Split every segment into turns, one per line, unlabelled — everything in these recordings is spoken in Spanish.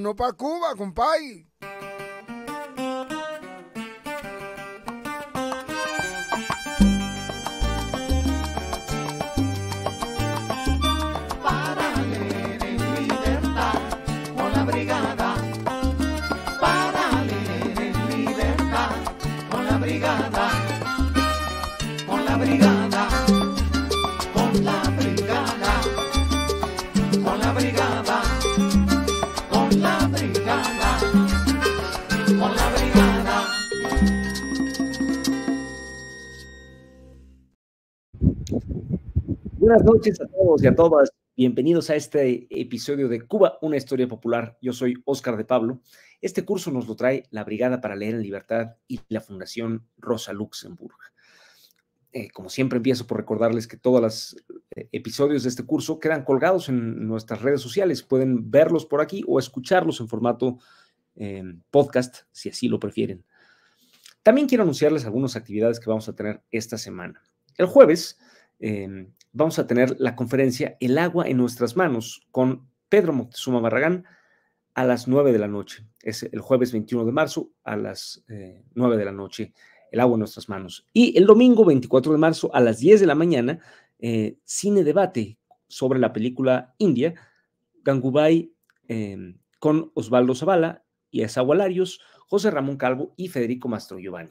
no pa Cuba, compay. Buenas noches a todos y a todas. Bienvenidos a este episodio de Cuba, una historia popular. Yo soy Óscar de Pablo. Este curso nos lo trae la Brigada para Leer en Libertad y la Fundación Rosa Luxemburg. Eh, como siempre, empiezo por recordarles que todos los eh, episodios de este curso quedan colgados en nuestras redes sociales. Pueden verlos por aquí o escucharlos en formato eh, podcast, si así lo prefieren. También quiero anunciarles algunas actividades que vamos a tener esta semana. El jueves vamos a tener la conferencia El agua en nuestras manos con Pedro Moctezuma Barragán a las 9 de la noche. Es el jueves 21 de marzo a las eh, nueve 9 de la noche, El agua en nuestras manos. Y el domingo 24 de marzo a las 10 de la mañana, eh, cine debate sobre la película India, Gangubai em, con Osvaldo Zavala y Alarios, José Ramón Calvo y Federico Mastro Giovanni.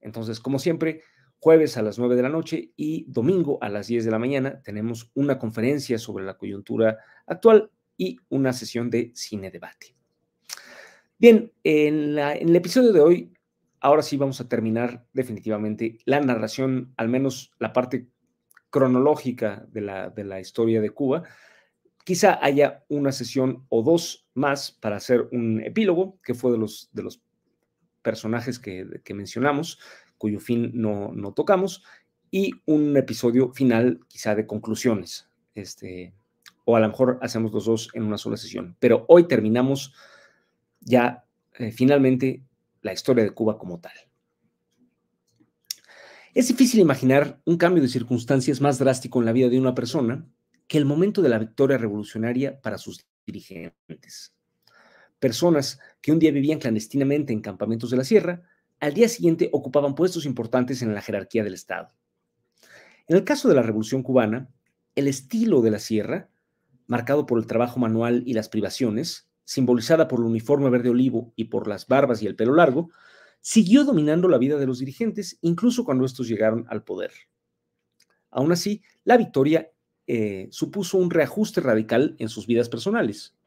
Entonces, como siempre, jueves a las 9 de la noche y domingo a las 10 de la mañana tenemos una conferencia sobre la coyuntura actual y una sesión de cine debate. Bien, en, el episodio de hoy, ahora sí vamos a terminar definitivamente la narración, al menos la parte cronológica de la, de la historia de Cuba. Quizá haya una sesión o dos más para hacer un epílogo, que fue de los, de los personajes que mencionamos, cuyo fin no, tocamos, y un episodio final quizá de conclusiones, este, o a lo mejor hacemos los dos en una sola sesión. Pero hoy terminamos ya eh, finalmente la historia de Cuba como tal. Es difícil imaginar un cambio de circunstancias más drástico en la vida de una persona que el momento de la victoria revolucionaria para sus dirigentes. Personas que un día vivían clandestinamente en campamentos de la sierra al día siguiente ocupaban puestos importantes en la jerarquía del Estado. En el caso de la Revolución cubana, el estilo de la sierra, marcado por el trabajo manual y las privaciones, simbolizada por el uniforme verde olivo y por las barbas y el pelo largo, siguió dominando la vida de los dirigentes incluso cuando estos llegaron al poder. Aún así, la victoria eh, supuso un reajuste radical en sus vidas personales.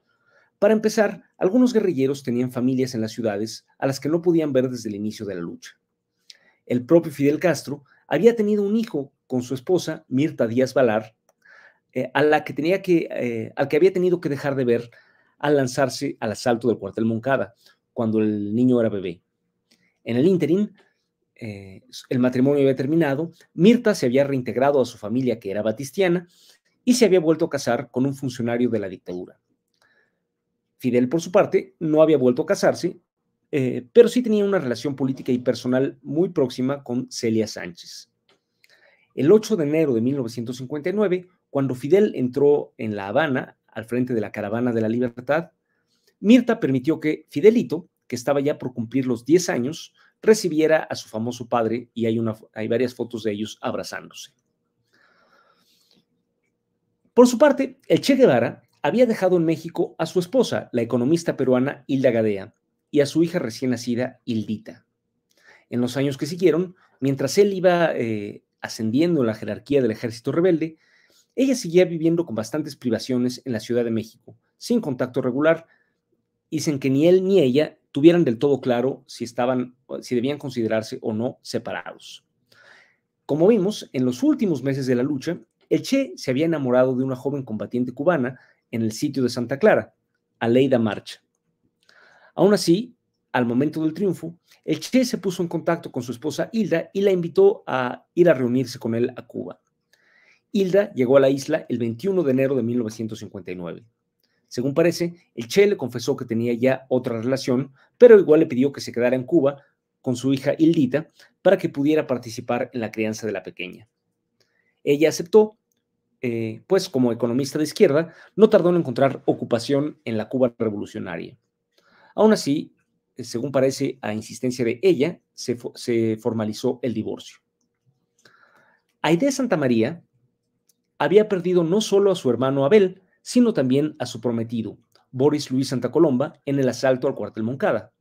Para empezar, algunos guerrilleros tenían familias en las ciudades a las que no podían ver desde el inicio de la lucha. El propio Fidel Castro había tenido un hijo con su esposa, Mirta Díaz Valar, eh, a la que tenía que, eh, al que había tenido que dejar de ver al lanzarse al asalto del cuartel Moncada, cuando el niño era bebé. En el ínterin, eh, el matrimonio había terminado, Mirta se había reintegrado a su familia que era batistiana y se había vuelto a casar con un funcionario de la dictadura. Fidel, por su parte, no había vuelto a casarse, eh, pero sí tenía una relación política y personal muy próxima con Celia Sánchez. El 8 de enero de 1959, cuando Fidel entró en La Habana al frente de la Caravana de la Libertad, Mirta permitió que Fidelito, que estaba ya por cumplir los 10 años, recibiera a su famoso padre y hay varias fotos de ellos abrazándose. Por su parte, el Che Guevara había dejado en México a su esposa, la economista peruana Hilda Gadea, y a su hija recién nacida, Hildita. En los años que siguieron, mientras él iba eh, ascendiendo en la jerarquía del ejército rebelde, ella seguía viviendo con bastantes privaciones en la Ciudad de México, sin contacto regular, y sin que ni él ni ella tuvieran del todo claro si estaban, si debían considerarse o no separados. Como vimos, en los últimos meses de la lucha, el Che se había enamorado de una joven combatiente cubana en el sitio de Santa Clara, a Leyda Marcha. Aún así, al momento del triunfo, el Che se puso en contacto con su esposa Hilda y la invitó a ir a reunirse con él a Cuba. Hilda llegó a la isla el 21 de enero de 1959. Según parece, el Che le confesó que tenía ya otra relación, pero igual le pidió que se quedara en Cuba con su hija Hildita para que pudiera participar en la crianza de la pequeña. Ella aceptó eh, pues como economista de izquierda, no tardó en encontrar ocupación en la Cuba revolucionaria. Aún así, eh, según parece a insistencia de ella, se, formalizó el divorcio. Aide Santa María había perdido no solo a su hermano Abel, sino también a su prometido, Boris Luis Santa Colomba, en el asalto al cuartel Moncada.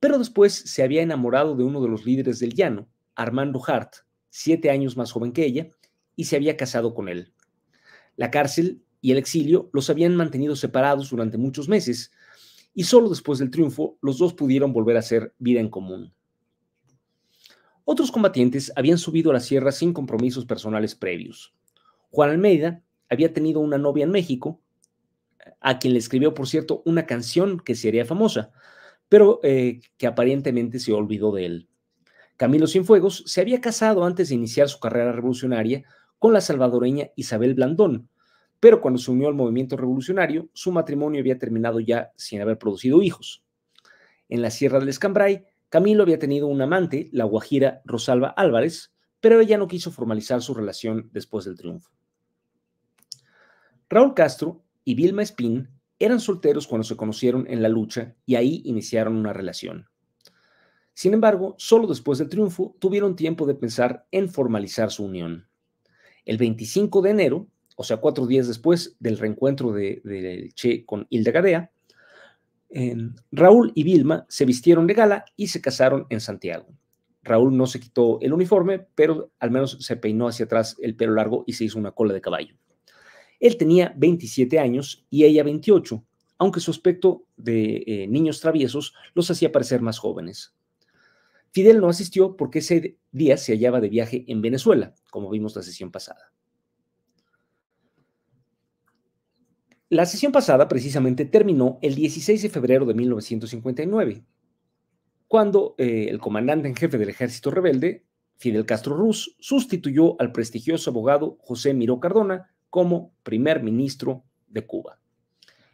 Pero después se había enamorado de uno de los líderes del llano, Armando Hart, siete años más joven que ella, y se había casado con él. La cárcel y el exilio los habían mantenido separados durante muchos meses y solo después del triunfo los dos pudieron volver a hacer vida en común. Otros combatientes habían subido a la sierra sin compromisos personales previos. Juan Almeida había tenido una novia en México, a quien le escribió, por cierto, una canción que se haría famosa, pero eh, que aparentemente se olvidó de él. Camilo Cienfuegos se había casado antes de iniciar su carrera revolucionaria con la salvadoreña Isabel Blandón, pero cuando se unió al movimiento revolucionario, su matrimonio había terminado ya sin haber producido hijos. En la Sierra del Escambray, Camilo había tenido un amante, la guajira Rosalba Álvarez, pero ella no quiso formalizar su relación después del triunfo. Raúl Castro y Vilma Espín eran solteros cuando se conocieron en la lucha y ahí iniciaron una relación. Sin embargo, solo después del triunfo tuvieron tiempo de pensar en formalizar su unión. El 25 de enero, o sea, cuatro días después del reencuentro del de Che con Hilda Gadea, Raúl y Vilma se vistieron de gala y se casaron en Santiago. Raúl no se quitó el uniforme, pero al menos se peinó hacia atrás el pelo largo y se hizo una cola de caballo. Él tenía 27 años y ella 28, aunque su aspecto de eh, niños traviesos los hacía parecer más jóvenes. Fidel no asistió porque ese día se hallaba de viaje en Venezuela, como vimos la sesión pasada. La sesión pasada precisamente terminó el 16 de febrero de 1959, cuando eh, el comandante en jefe del ejército rebelde, Fidel Castro Ruz, sustituyó al prestigioso abogado José Miró Cardona como primer ministro de Cuba,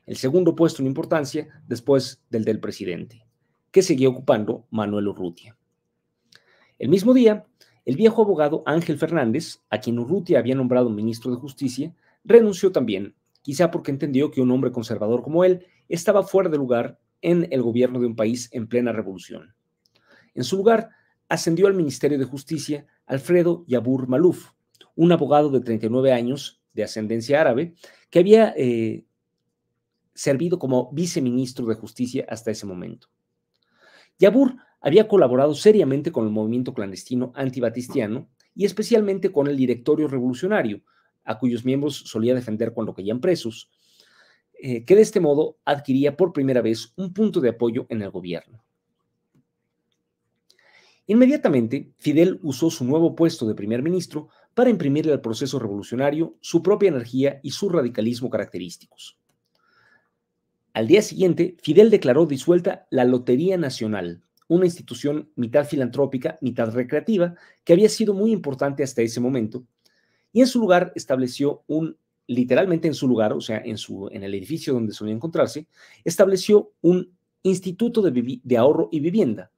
el segundo puesto en importancia después del del presidente, que seguía ocupando Manuel Urrutia. El mismo día, el viejo abogado Ángel Fernández, a quien Urrutia había nombrado ministro de Justicia, renunció también, quizá porque entendió que un hombre conservador como él estaba fuera de lugar en el gobierno de un país en plena revolución. En su lugar, ascendió al Ministerio de Justicia Alfredo Yabur Maluf, un abogado de 39 años de ascendencia árabe que había eh, servido como viceministro de Justicia hasta ese momento. Yabur había colaborado seriamente con el movimiento clandestino antibatistiano y especialmente con el directorio revolucionario, a cuyos miembros solía defender cuando caían presos, eh, que de este modo adquiría por primera vez un punto de apoyo en el gobierno. Inmediatamente, Fidel usó su nuevo puesto de primer ministro para imprimirle al proceso revolucionario su propia energía y su radicalismo característicos. Al día siguiente, Fidel declaró disuelta la Lotería Nacional, una institución mitad filantrópica, mitad recreativa, que había sido muy importante hasta ese momento, y en su lugar estableció un, literalmente en su lugar, o sea, en, su, en el edificio donde solía encontrarse, estableció un instituto de, de ahorro y vivienda.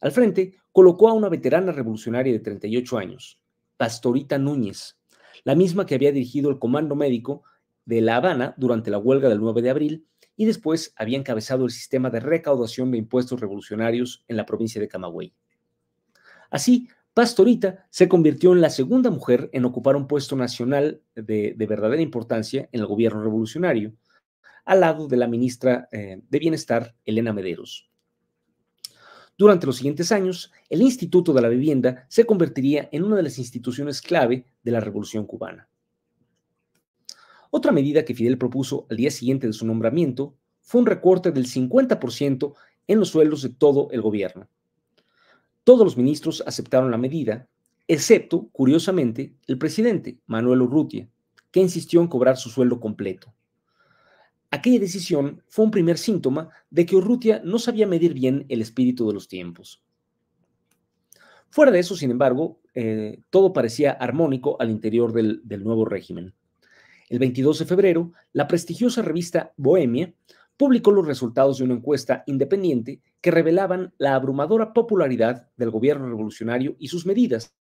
Al frente colocó a una veterana revolucionaria de 38 años, Pastorita Núñez, la misma que había dirigido el comando médico de La Habana durante la huelga del 9 de abril y después había encabezado el sistema de recaudación de impuestos revolucionarios en la provincia de Camagüey. Así, Pastorita se convirtió en la segunda mujer en ocupar un puesto nacional de, verdadera importancia en el gobierno revolucionario, al lado de la ministra eh, de Bienestar, Elena Mederos. Durante los siguientes años, el Instituto de la Vivienda se convertiría en una de las instituciones clave de la Revolución cubana. Otra medida que Fidel propuso al día siguiente de su nombramiento fue un recorte del 50% en los sueldos de todo el gobierno. Todos los ministros aceptaron la medida, excepto, curiosamente, el presidente, Manuel Urrutia, que insistió en cobrar su sueldo completo. Aquella decisión fue un primer síntoma de que Urrutia no sabía medir bien el espíritu de los tiempos. Fuera de eso, sin embargo, eh, todo parecía armónico al interior del nuevo régimen. El 22 de febrero, la prestigiosa revista Bohemia publicó los resultados de una encuesta independiente que revelaban la abrumadora popularidad del gobierno revolucionario y sus medidas,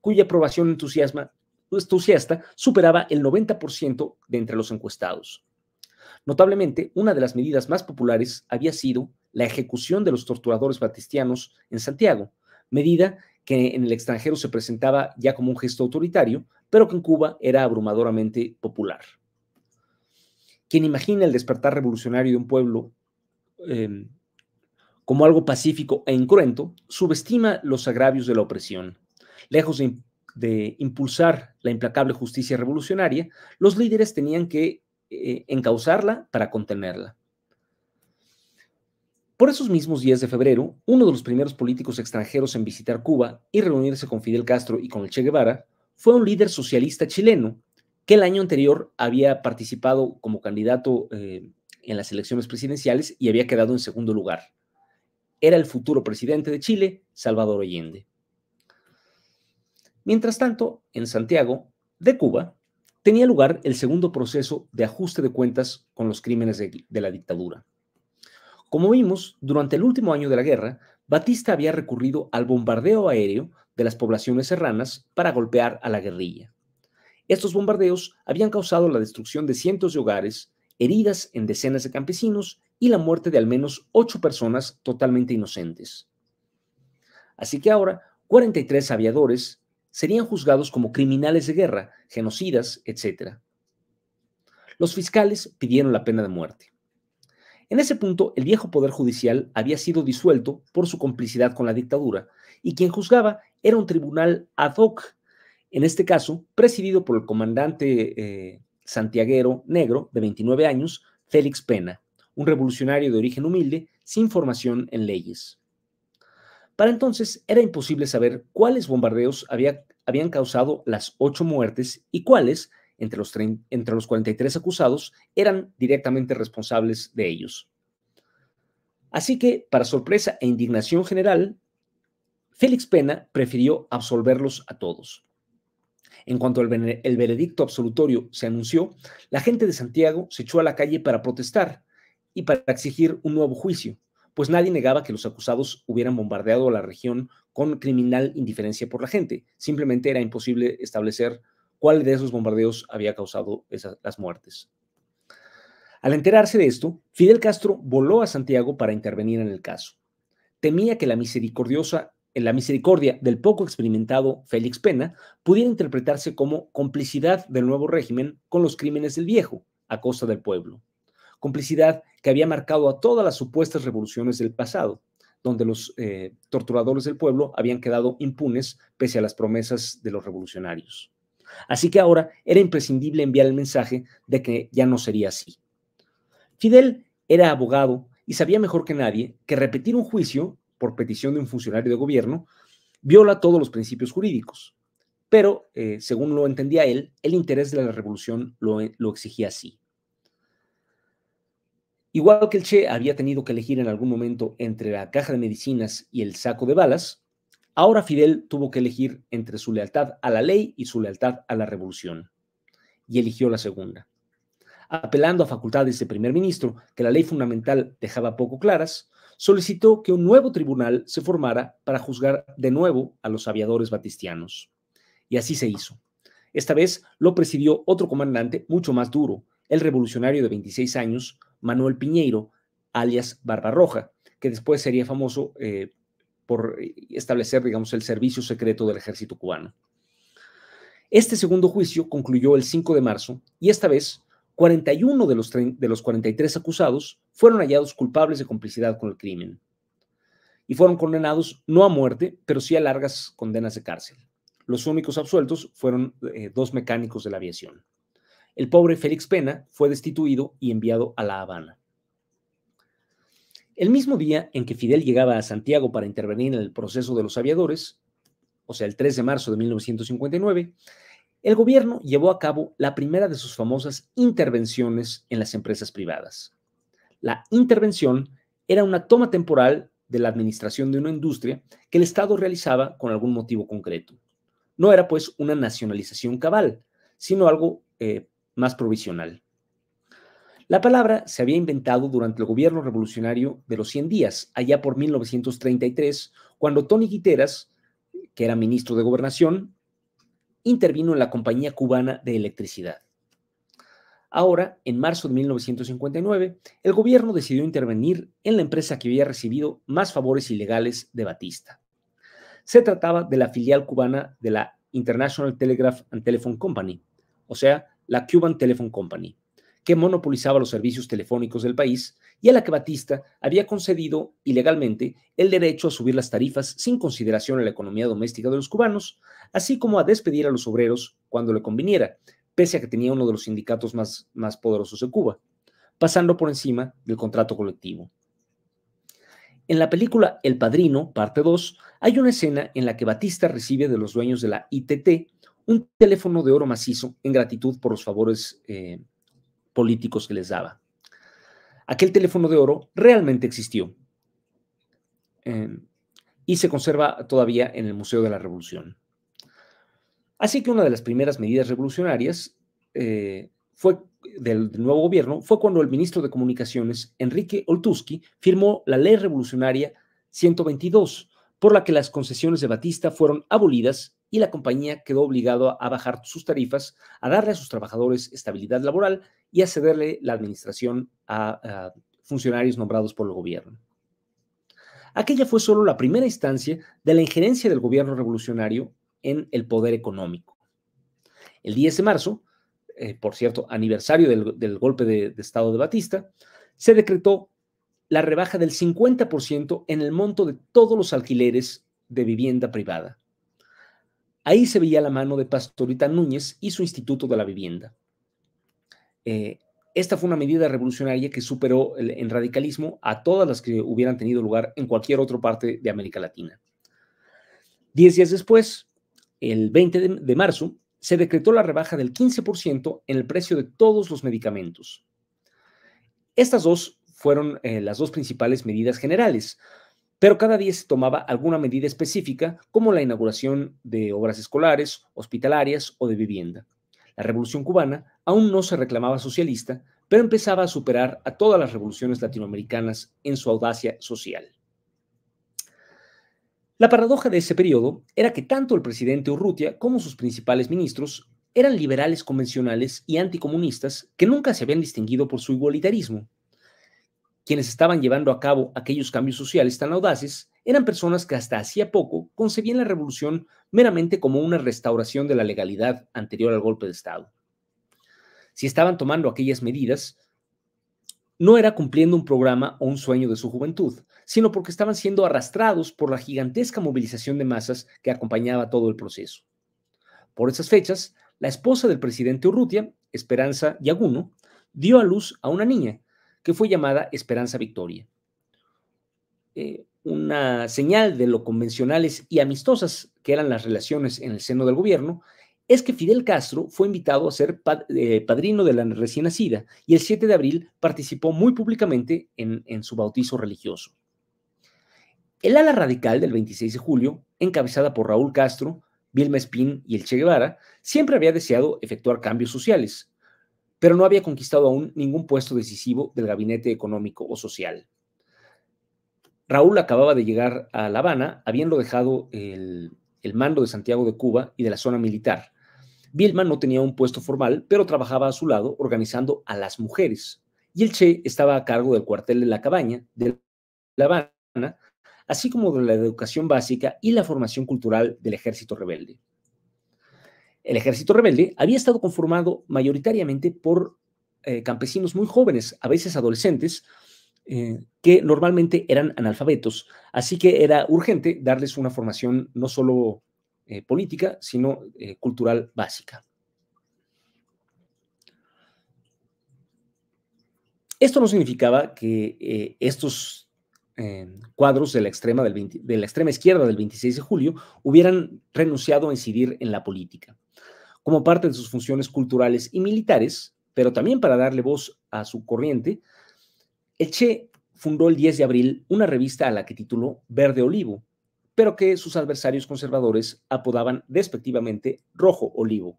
cuya aprobación entusiasta superaba el 90% de entre los encuestados. Notablemente, una de las medidas más populares había sido la ejecución de los torturadores batistianos en Santiago, medida que en el extranjero se presentaba ya como un gesto autoritario, pero que en Cuba era abrumadoramente popular. Quien imagina el despertar revolucionario de un pueblo em, como algo pacífico e incruento, subestima los agravios de la opresión. Lejos de, impulsar la implacable justicia revolucionaria, los líderes tenían que eh, encauzarla para contenerla. Por esos mismos días de febrero, uno de los primeros políticos extranjeros en visitar Cuba y reunirse con Fidel Castro y con el Che Guevara fue un líder socialista chileno que el año anterior había participado como candidato eh, en las elecciones presidenciales y había quedado en segundo lugar. Era el futuro presidente de Chile, Salvador Allende. Mientras tanto, en Santiago, de Cuba, tenía lugar el segundo proceso de ajuste de cuentas con los crímenes de la dictadura. Como vimos, durante el último año de la guerra, Batista había recurrido al bombardeo aéreo de las poblaciones serranas para golpear a la guerrilla. Estos bombardeos habían causado la destrucción de cientos de hogares, heridas en decenas de campesinos y la muerte de al menos ocho personas totalmente inocentes. Así que ahora, 43 aviadores serían juzgados como criminales de guerra, genocidas, etc. Los fiscales pidieron la pena de muerte. En ese punto, el viejo Poder Judicial había sido disuelto por su complicidad con la dictadura y quien juzgaba era un tribunal ad hoc, en este caso presidido por el comandante eh, santiaguero negro de 29 años, Félix Pena, un revolucionario de origen humilde sin formación en leyes. Para entonces era imposible saber cuáles bombardeos habían causado las ocho muertes y cuáles entre los, entre los 43 acusados eran directamente responsables de ellos. Así que, para sorpresa e indignación general, Félix Pena prefirió absolverlos a todos. En cuanto el, el veredicto absolutorio se anunció, la gente de Santiago se echó a la calle para protestar y para exigir un nuevo juicio, pues nadie negaba que los acusados hubieran bombardeado a la región con criminal indiferencia por la gente. Simplemente era imposible establecer cuál de esos bombardeos había causado esas, las muertes. Al enterarse de esto, Fidel Castro voló a Santiago para intervenir en el caso. Temía que la misericordiosa eh, la misericordia del poco experimentado Félix Pena pudiera interpretarse como complicidad del nuevo régimen con los crímenes del viejo, a costa del pueblo. Complicidad que había marcado a todas las supuestas revoluciones del pasado, donde los eh, torturadores del pueblo habían quedado impunes pese a las promesas de los revolucionarios. Así que ahora era imprescindible enviar el mensaje de que ya no sería así. Fidel era abogado y sabía mejor que nadie que repetir un juicio por petición de un funcionario de gobierno viola todos los principios jurídicos. Pero, eh, según lo entendía él, el interés de la revolución eh, lo exigía así. Igual que el Che había tenido que elegir en algún momento entre la caja de medicinas y el saco de balas, Ahora Fidel tuvo que elegir entre su lealtad a la ley y su lealtad a la revolución, y eligió la segunda. Apelando a facultades de primer ministro que la ley fundamental dejaba poco claras, solicitó que un nuevo tribunal se formara para juzgar de nuevo a los aviadores batistianos. Y así se hizo. Esta vez lo presidió otro comandante mucho más duro, el revolucionario de 26 años, Manuel Piñeiro, alias Barbarroja, que después sería famoso eh, por establecer, digamos, el servicio secreto del ejército cubano. Este segundo juicio concluyó el 5 de marzo y esta vez 41 de los, de los 43 acusados fueron hallados culpables de complicidad con el crimen y fueron condenados no a muerte, pero sí a largas condenas de cárcel. Los únicos absueltos fueron eh, dos mecánicos de la aviación. El pobre Félix Pena fue destituido y enviado a La Habana. El mismo día en que Fidel llegaba a Santiago para intervenir en el proceso de los aviadores, o sea, el 3 de marzo de 1959, el gobierno llevó a cabo la primera de sus famosas intervenciones en las empresas privadas. La intervención era una toma temporal de la administración de una industria que el Estado realizaba con algún motivo concreto. No era pues una nacionalización cabal, sino algo eh, más provisional. La palabra se había inventado durante el gobierno revolucionario de los 100 días, allá por 1933, cuando Tony quiteras que era ministro de Gobernación, intervino en la Compañía Cubana de Electricidad. Ahora, en marzo de 1959, el gobierno decidió intervenir en la empresa que había recibido más favores ilegales de Batista. Se trataba de la filial cubana de la International Telegraph and Telephone Company, o sea, la Cuban Telephone Company que monopolizaba los servicios telefónicos del país y a la que Batista había concedido ilegalmente el derecho a subir las tarifas sin consideración a la economía doméstica de los cubanos, así como a despedir a los obreros cuando le conviniera, pese a que tenía uno de los sindicatos más, más poderosos de Cuba, pasando por encima del contrato colectivo. En la película El Padrino, parte 2, hay una escena en la que Batista recibe de los dueños de la ITT un teléfono de oro macizo en gratitud por los favores eh, políticos que les daba. Aquel teléfono de oro realmente existió em, y se conserva todavía en el Museo de la Revolución. Así que una de las primeras medidas revolucionarias eh, fue del, nuevo gobierno fue cuando el ministro de Comunicaciones, Enrique Oltuski, firmó la Ley Revolucionaria 122, por la que las concesiones de Batista fueron abolidas y la compañía quedó obligada a bajar sus tarifas, a darle a sus trabajadores estabilidad laboral y accederle la administración a, funcionarios nombrados por el gobierno. Aquella fue solo la primera instancia de la injerencia del gobierno revolucionario en el poder económico. El 10 de marzo, eh, por cierto, aniversario del, golpe de Estado de Batista, se decretó la rebaja del 50% en el monto de todos los alquileres de vivienda privada. Ahí se veía la mano de Pastorita Núñez y su Instituto de la Vivienda. Eh, esta fue una medida revolucionaria que superó el, en radicalismo a todas las que hubieran tenido lugar en cualquier otra parte de América Latina. Diez días después, el 20 de, marzo, se decretó la rebaja del 15% en el precio de todos los medicamentos. Estas dos fueron eh, las dos principales medidas generales, pero cada día se tomaba alguna medida específica, como la inauguración de obras escolares, hospitalarias o de vivienda. La Revolución cubana aún no se reclamaba socialista, pero empezaba a superar a todas las revoluciones latinoamericanas en su audacia social. La paradoja de ese periodo era que tanto el presidente Urrutia como sus principales ministros eran liberales convencionales y anticomunistas que nunca se habían distinguido por su igualitarismo. Quienes estaban llevando a cabo aquellos cambios sociales tan audaces eran personas que hasta hacía poco concebían la revolución meramente como una restauración de la legalidad anterior al golpe de Estado si estaban tomando aquellas medidas, no era cumpliendo un programa o un sueño de su juventud, sino porque estaban siendo arrastrados por la gigantesca movilización de masas que acompañaba todo el proceso. Por esas fechas, la esposa del presidente Urrutia, Esperanza Yaguno, dio a luz a una niña que fue llamada Esperanza Victoria. Eh, una señal de lo convencionales y amistosas que eran las relaciones en el seno del gobierno es que Fidel Castro fue invitado a ser eh, padrino de la recién nacida y el 7 de abril participó muy públicamente en, su bautizo religioso. El ala radical del 26 de julio, encabezada por Raúl Castro, Vilma Espín y el Che Guevara, siempre había deseado efectuar cambios sociales, pero no había conquistado aún ningún puesto decisivo del gabinete económico o social. Raúl acababa de llegar a La Habana, habiendo dejado el mando de Santiago de Cuba y de la zona militar, Vilma no tenía un puesto formal, pero trabajaba a su lado organizando a las mujeres. Y el Che estaba a cargo del cuartel de la cabaña de La Habana, así como de la educación básica y la formación cultural del ejército rebelde. El ejército rebelde había estado conformado mayoritariamente por eh, campesinos muy jóvenes, a veces adolescentes, eh, que normalmente eran analfabetos, así que era urgente darles una formación no solo eh, política, sino eh, cultural básica. Esto no significaba que eh, estos em, cuadros de la, extrema de la extrema izquierda del 26 de julio hubieran renunciado a incidir en la política. Como parte de sus funciones culturales y militares, pero también para darle voz a su corriente, Eche fundó el 10 de abril una revista a la que tituló Verde Olivo, pero que sus adversarios conservadores apodaban despectivamente rojo olivo.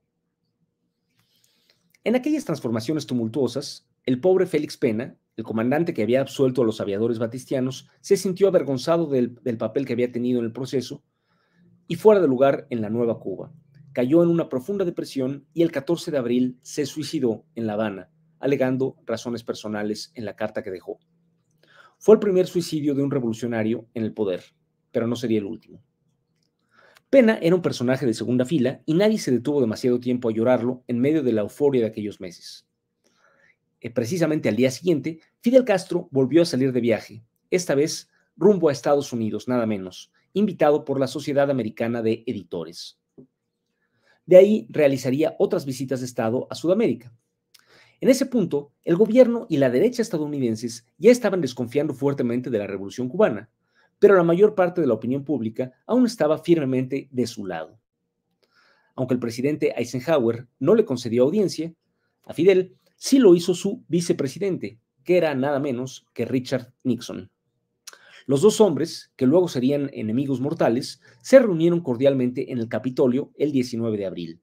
En aquellas transformaciones tumultuosas, el pobre Félix Pena, el comandante que había absuelto a los aviadores batistianos, se sintió avergonzado del, del papel que había tenido en el proceso y fuera de lugar en la Nueva Cuba. Cayó en una profunda depresión y el 14 de abril se suicidó en La Habana, alegando razones personales en la carta que dejó. Fue el primer suicidio de un revolucionario en el poder pero no sería el último. Pena era un personaje de segunda fila y nadie se detuvo demasiado tiempo a llorarlo en medio de la euforia de aquellos meses. Eh, precisamente al día siguiente, Fidel Castro volvió a salir de viaje, esta vez rumbo a Estados Unidos, nada menos, invitado por la Sociedad Americana de Editores. De ahí realizaría otras visitas de Estado a Sudamérica. En ese punto, el gobierno y la derecha estadounidenses ya estaban desconfiando fuertemente de la Revolución cubana, pero la mayor parte de la opinión pública aún estaba firmemente de su lado. Aunque el presidente Eisenhower no le concedió audiencia, a Fidel sí lo hizo su vicepresidente, que era nada menos que Richard Nixon. Los dos hombres, que luego serían enemigos mortales, se reunieron cordialmente en el Capitolio el 19 de abril.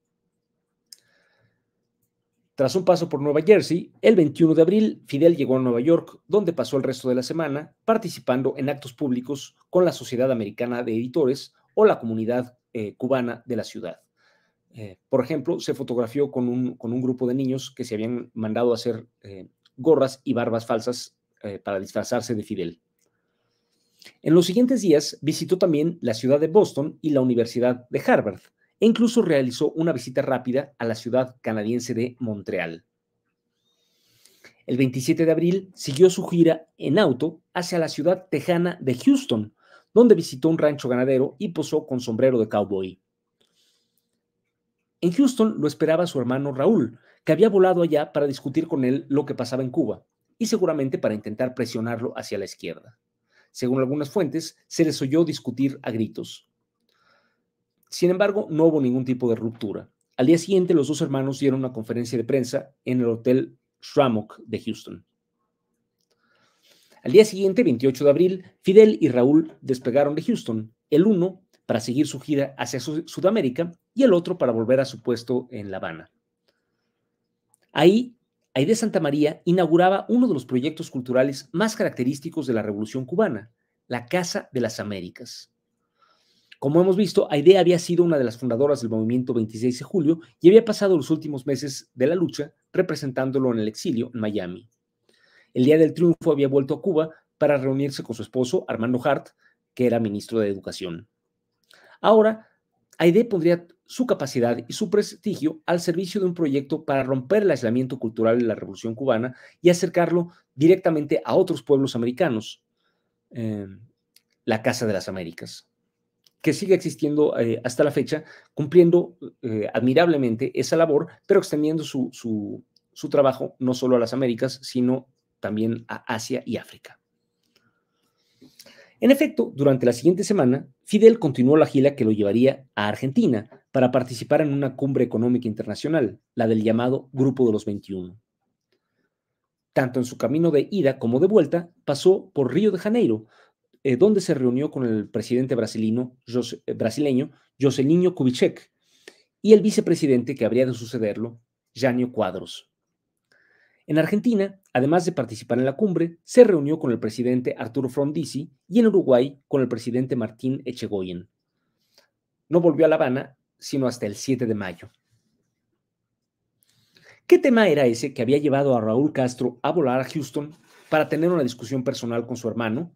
Tras un paso por Nueva Jersey, el 21 de abril, Fidel llegó a Nueva York, donde pasó el resto de la semana participando en actos públicos con la Sociedad Americana de Editores o la comunidad eh, cubana de la ciudad. Eh, por ejemplo, se fotografió con un, grupo de niños que se habían mandado a hacer eh, gorras y barbas falsas para disfrazarse de Fidel. En los siguientes días visitó también la ciudad de Boston y la Universidad de Harvard, e incluso realizó una visita rápida a la ciudad canadiense de Montreal. El 27 de abril siguió su gira en auto hacia la ciudad tejana de Houston, donde visitó un rancho ganadero y posó con sombrero de cowboy. En Houston lo esperaba su hermano Raúl, que había volado allá para discutir con él lo que pasaba en Cuba y seguramente para intentar presionarlo hacia la izquierda. Según algunas fuentes, se les oyó discutir a gritos. Sin embargo, no hubo ningún tipo de ruptura. Al día siguiente, los dos hermanos dieron una conferencia de prensa en el Hotel Shramok de Houston. Al día siguiente, 28 de abril, Fidel y Raúl despegaron de Houston, el uno para seguir su gira hacia Sudamérica y el otro para volver a su puesto en La Habana. Ahí, Aide Santa María inauguraba uno de los proyectos culturales más característicos de la Revolución cubana, la Casa de las Américas. Como hemos visto, Aide había sido una de las fundadoras del movimiento 26 de julio y había pasado los últimos meses de la lucha representándolo en el exilio en Miami. El día del triunfo había vuelto a Cuba para reunirse con su esposo Armando Hart, que era ministro de Educación. Ahora, Aide pondría su capacidad y su prestigio al servicio de un proyecto para romper el aislamiento cultural de la Revolución cubana y acercarlo directamente a otros pueblos americanos, eh, la Casa de las Américas que sigue existiendo eh, hasta la fecha, cumpliendo eh, admirablemente esa labor, pero extendiendo su, su trabajo no solo a las Américas, sino también a Asia y África. En efecto, durante la siguiente semana, Fidel continuó la gira que lo llevaría a Argentina para participar en una cumbre económica internacional, la del llamado Grupo de los 21. Tanto en su camino de ida como de vuelta, pasó por Río de Janeiro, eh, donde se reunió con el presidente eh, brasileño, José, brasileño Kubitschek y el vicepresidente que habría de sucederlo, Janio Cuadros. En Argentina, además de participar en la cumbre, se reunió con el presidente Arturo Frondizi y en Uruguay con el presidente Martín Echegoyen. No volvió a La Habana sino hasta el 7 de mayo. ¿Qué tema era ese que había llevado a Raúl Castro a volar a Houston para tener una discusión personal con su hermano,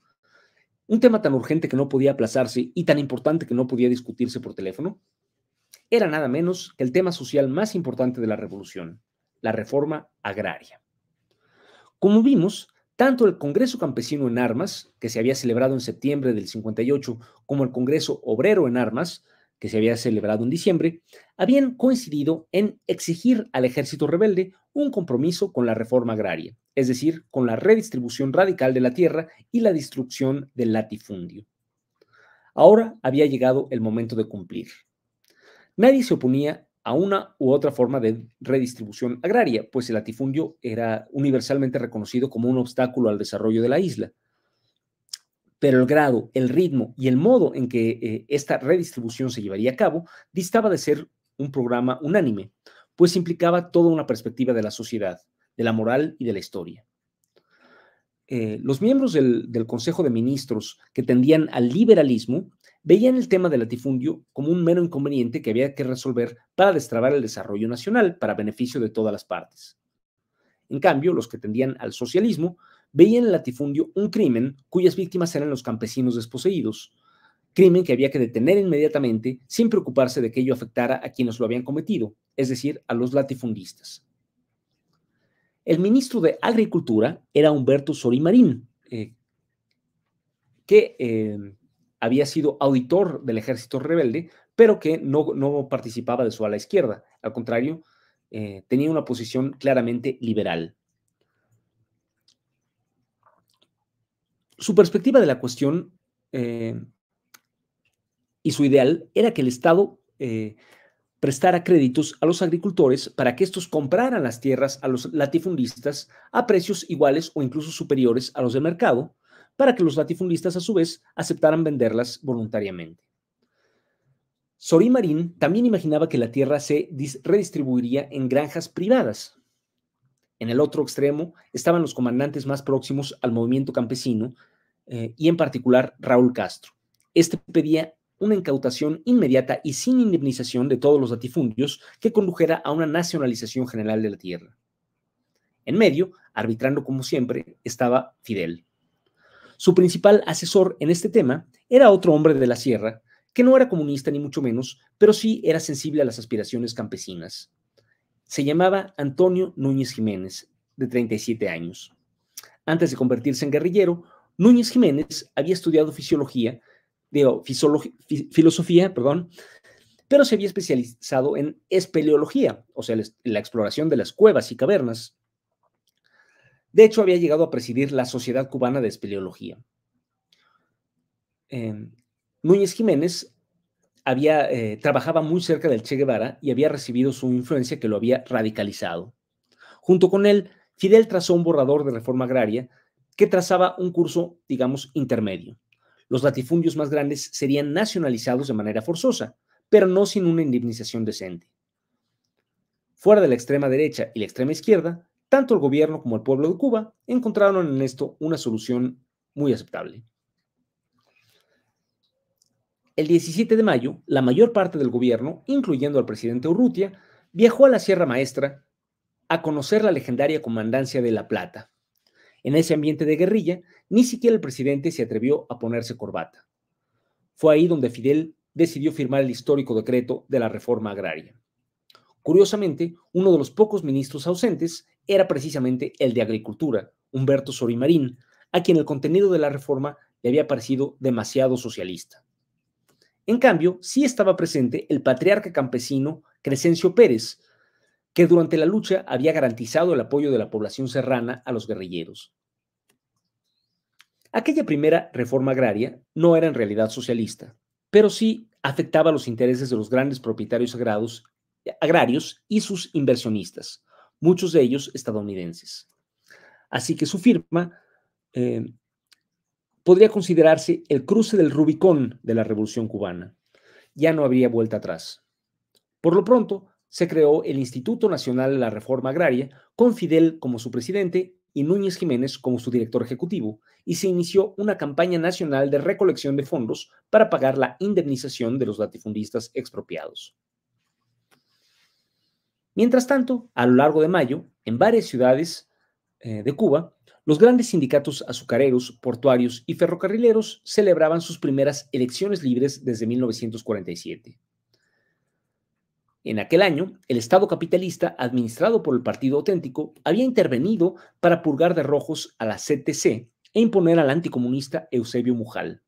un tema tan urgente que no podía aplazarse y tan importante que no podía discutirse por teléfono, era nada menos que el tema social más importante de la revolución, la reforma agraria. Como vimos, tanto el Congreso Campesino en Armas, que se había celebrado en septiembre del 58, como el Congreso Obrero en Armas, que se había celebrado en diciembre, habían coincidido en exigir al ejército rebelde un compromiso con la reforma agraria, es decir, con la redistribución radical de la tierra y la destrucción del latifundio. Ahora había llegado el momento de cumplir. Nadie se oponía a una u otra forma de redistribución agraria, pues el latifundio era universalmente reconocido como un obstáculo al desarrollo de la isla pero el grado, el ritmo y el modo en que eh, esta redistribución se llevaría a cabo distaba de ser un programa unánime, pues implicaba toda una perspectiva de la sociedad, de la moral y de la historia. Eh, los miembros del, del, Consejo de Ministros que tendían al liberalismo veían el tema del latifundio como un mero inconveniente que había que resolver para destrabar el desarrollo nacional para beneficio de todas las partes. En cambio, los que tendían al socialismo veía en el latifundio un crimen cuyas víctimas eran los campesinos desposeídos, crimen que había que detener inmediatamente sin preocuparse de que ello afectara a quienes lo habían cometido, es decir, a los latifundistas. El ministro de Agricultura era Humberto Sorimarín, eh, que em, había sido auditor del ejército rebelde, pero que no, participaba de su ala izquierda. Al contrario, eh, tenía una posición claramente liberal. Su perspectiva de la cuestión eh, y su ideal era que el Estado eh, prestara créditos a los agricultores para que estos compraran las tierras a los latifundistas a precios iguales o incluso superiores a los del mercado, para que los latifundistas a su vez aceptaran venderlas voluntariamente. Sorín Marín también imaginaba que la tierra se redistribuiría en granjas privadas, en el otro extremo estaban los comandantes más próximos al movimiento campesino eh, y en particular Raúl Castro. Este pedía una incautación inmediata y sin indemnización de todos los latifundios que condujera a una nacionalización general de la tierra. En medio, arbitrando como siempre, estaba Fidel. Su principal asesor en este tema era otro hombre de la sierra, que no era comunista ni mucho menos, pero sí era sensible a las aspiraciones campesinas. Se llamaba Antonio Núñez Jiménez, de 37 años. Antes de convertirse en guerrillero, Núñez Jiménez había estudiado fisiología, filosofía, perdón, pero se había especializado en espeleología, o sea, la exploración de las cuevas y cavernas. De hecho, había llegado a presidir la Sociedad Cubana de Espeleología. Em, Núñez Jiménez eh, trabajaba muy cerca del Che Guevara y había recibido su influencia que lo había radicalizado. Junto con él, Fidel trazó un borrador de reforma agraria que trazaba un curso, digamos, intermedio. Los latifundios más grandes serían nacionalizados de manera forzosa, pero no sin una indemnización decente. Fuera de la extrema derecha y la extrema izquierda, tanto el gobierno como el pueblo de Cuba encontraron en esto una solución muy aceptable. El 17 de mayo, la mayor parte del gobierno, incluyendo al presidente Urrutia, viajó a la Sierra Maestra a conocer la legendaria comandancia de La Plata. En ese ambiente de guerrilla, ni siquiera el presidente se atrevió a ponerse corbata. Fue ahí donde Fidel decidió firmar el histórico decreto de la reforma agraria. Curiosamente, uno de los pocos ministros ausentes era precisamente el de Agricultura, Humberto Sorimarín, a quien el contenido de la reforma le había parecido demasiado socialista. En cambio, sí estaba presente el patriarca campesino Crescencio Pérez, que durante la lucha había garantizado el apoyo de la población serrana a los guerrilleros. Aquella primera reforma agraria no era en realidad socialista, pero sí afectaba los intereses de los grandes propietarios agrarios y sus inversionistas, muchos de ellos estadounidenses. Así que su firma eh, podría considerarse el cruce del Rubicón de la Revolución cubana. Ya no habría vuelta atrás. Por lo pronto, se creó el Instituto Nacional de la Reforma Agraria, con Fidel como su presidente y Núñez Jiménez como su director ejecutivo, y se inició una campaña nacional de recolección de fondos para pagar la indemnización de los latifundistas expropiados. Mientras tanto, a lo largo de mayo, en varias ciudades eh, de Cuba, los grandes sindicatos azucareros, portuarios y ferrocarrileros celebraban sus primeras elecciones libres desde 1947. En aquel año, el Estado capitalista, administrado por el Partido Auténtico, había intervenido para purgar de rojos a la CTC e imponer al anticomunista Eusebio Mujal.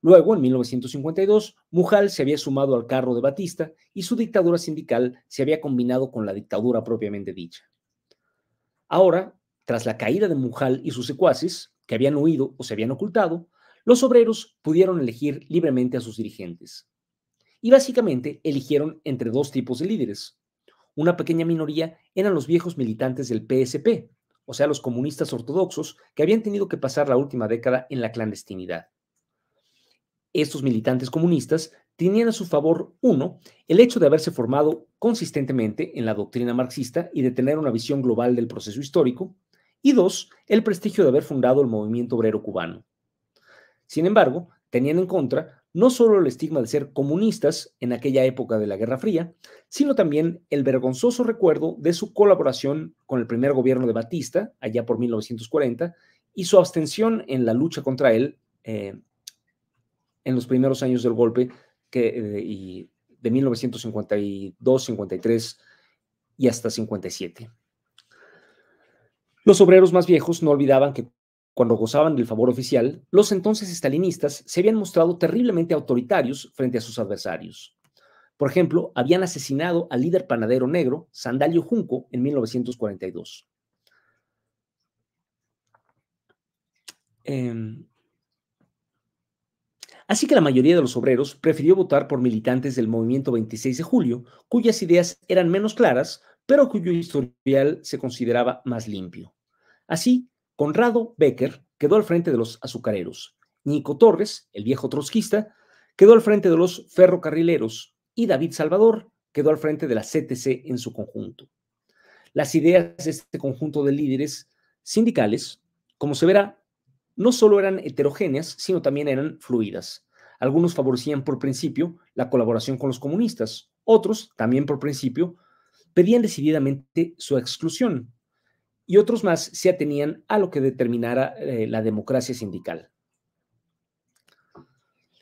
Luego, en 1952, Mujal se había sumado al carro de Batista y su dictadura sindical se había combinado con la dictadura propiamente dicha. Ahora, tras la caída de Mujal y sus secuaces, que habían huido o se habían ocultado, los obreros pudieron elegir libremente a sus dirigentes. Y básicamente eligieron entre dos tipos de líderes. Una pequeña minoría eran los viejos militantes del PSP, o sea, los comunistas ortodoxos que habían tenido que pasar la última década en la clandestinidad. Estos militantes comunistas tenían a su favor, uno, el hecho de haberse formado consistentemente en la doctrina marxista y de tener una visión global del proceso histórico, y dos, el prestigio de haber fundado el movimiento obrero cubano. Sin embargo, tenían en contra no solo el estigma de ser comunistas en aquella época de la Guerra Fría, sino también el vergonzoso recuerdo de su colaboración con el primer gobierno de Batista, allá por 1940, y su abstención en la lucha contra él eh, en los primeros años del golpe que, eh, de 1952, 53 y hasta 57. Los obreros más viejos no olvidaban que cuando gozaban del favor oficial, los entonces estalinistas se habían mostrado terriblemente autoritarios frente a sus adversarios. Por ejemplo, habían asesinado al líder panadero negro, Sandalio Junco, en 1942. Em, así que la mayoría de los obreros prefirió votar por militantes del movimiento 26 de julio, cuyas ideas eran menos claras, pero cuyo historial se consideraba más limpio. Así, Conrado Becker quedó al frente de los azucareros, Nico Torres, el viejo trotskista, quedó al frente de los ferrocarrileros y David Salvador quedó al frente de la CTC en su conjunto. Las ideas de este conjunto de líderes sindicales, como se verá, no solo eran heterogéneas, sino también eran fluidas. Algunos favorecían por principio la colaboración con los comunistas, otros, también por principio, pedían decididamente su exclusión y otros más se atenían a lo que determinara eh, la democracia sindical.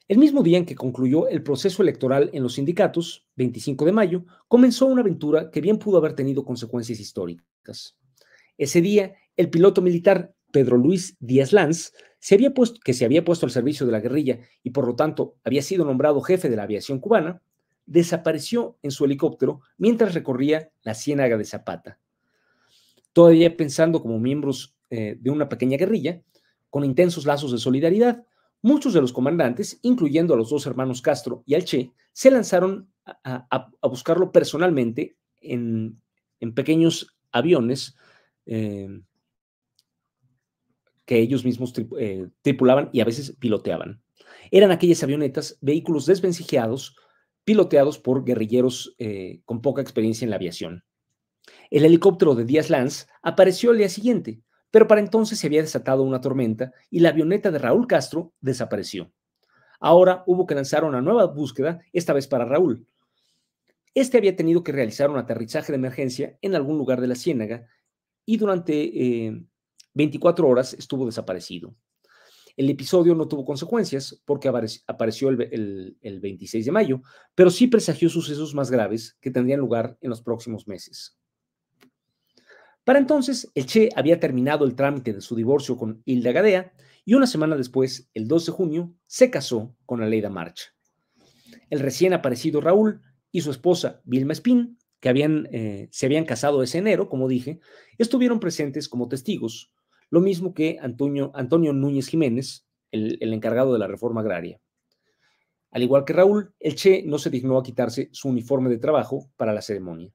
El mismo día en que concluyó el proceso electoral en los sindicatos, 25 de mayo, comenzó una aventura que bien pudo haber tenido consecuencias históricas. Ese día, el piloto militar Pedro Luis Díaz Lanz, que se había puesto al servicio de la guerrilla y por lo tanto había sido nombrado jefe de la aviación cubana, desapareció en su helicóptero mientras recorría la ciénaga de Zapata. Todavía pensando como miembros eh, de una pequeña guerrilla, con intensos lazos de solidaridad, muchos de los comandantes, incluyendo a los dos hermanos Castro y al Che, se lanzaron a, buscarlo personalmente en, pequeños aviones em, que ellos mismos eh, tripulaban y a veces piloteaban. Eran aquellas avionetas, vehículos desvencijados, piloteados por guerrilleros eh, con poca experiencia en la aviación. El helicóptero de Díaz Lanz apareció al día siguiente, pero para entonces se había desatado una tormenta y la avioneta de Raúl Castro desapareció. Ahora hubo que lanzar una nueva búsqueda, esta vez para Raúl. Este había tenido que realizar un aterrizaje de emergencia en algún lugar de la ciénaga y durante 24 eh, horas estuvo desaparecido. El episodio no tuvo consecuencias porque apareció el, 26 de mayo, pero sí presagió sucesos más graves que tendrían lugar en los próximos meses. Para entonces, el Che había terminado el trámite de su divorcio con Hilda Gadea y una semana después, el 12 de junio, se casó con Aleida Marcha. El recién aparecido Raúl y su esposa Vilma Espín, que eh, se habían casado ese enero, como dije, estuvieron presentes como testigos lo mismo que Antonio, Núñez Jiménez, el encargado de la reforma agraria. Al igual que Raúl, el Che no se dignó a quitarse su uniforme de trabajo para la ceremonia.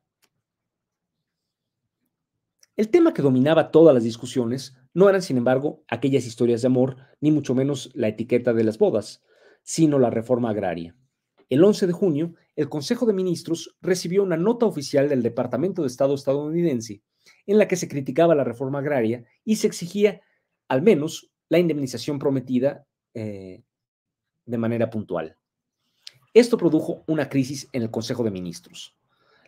El tema que dominaba todas las discusiones no eran, sin embargo, aquellas historias de amor, ni mucho menos la etiqueta de las bodas, sino la reforma agraria. El 11 de junio, el Consejo de Ministros recibió una nota oficial del Departamento de Estado estadounidense en la que se criticaba la reforma agraria y se exigía al menos la indemnización prometida eh, de manera puntual. Esto produjo una crisis en el Consejo de Ministros.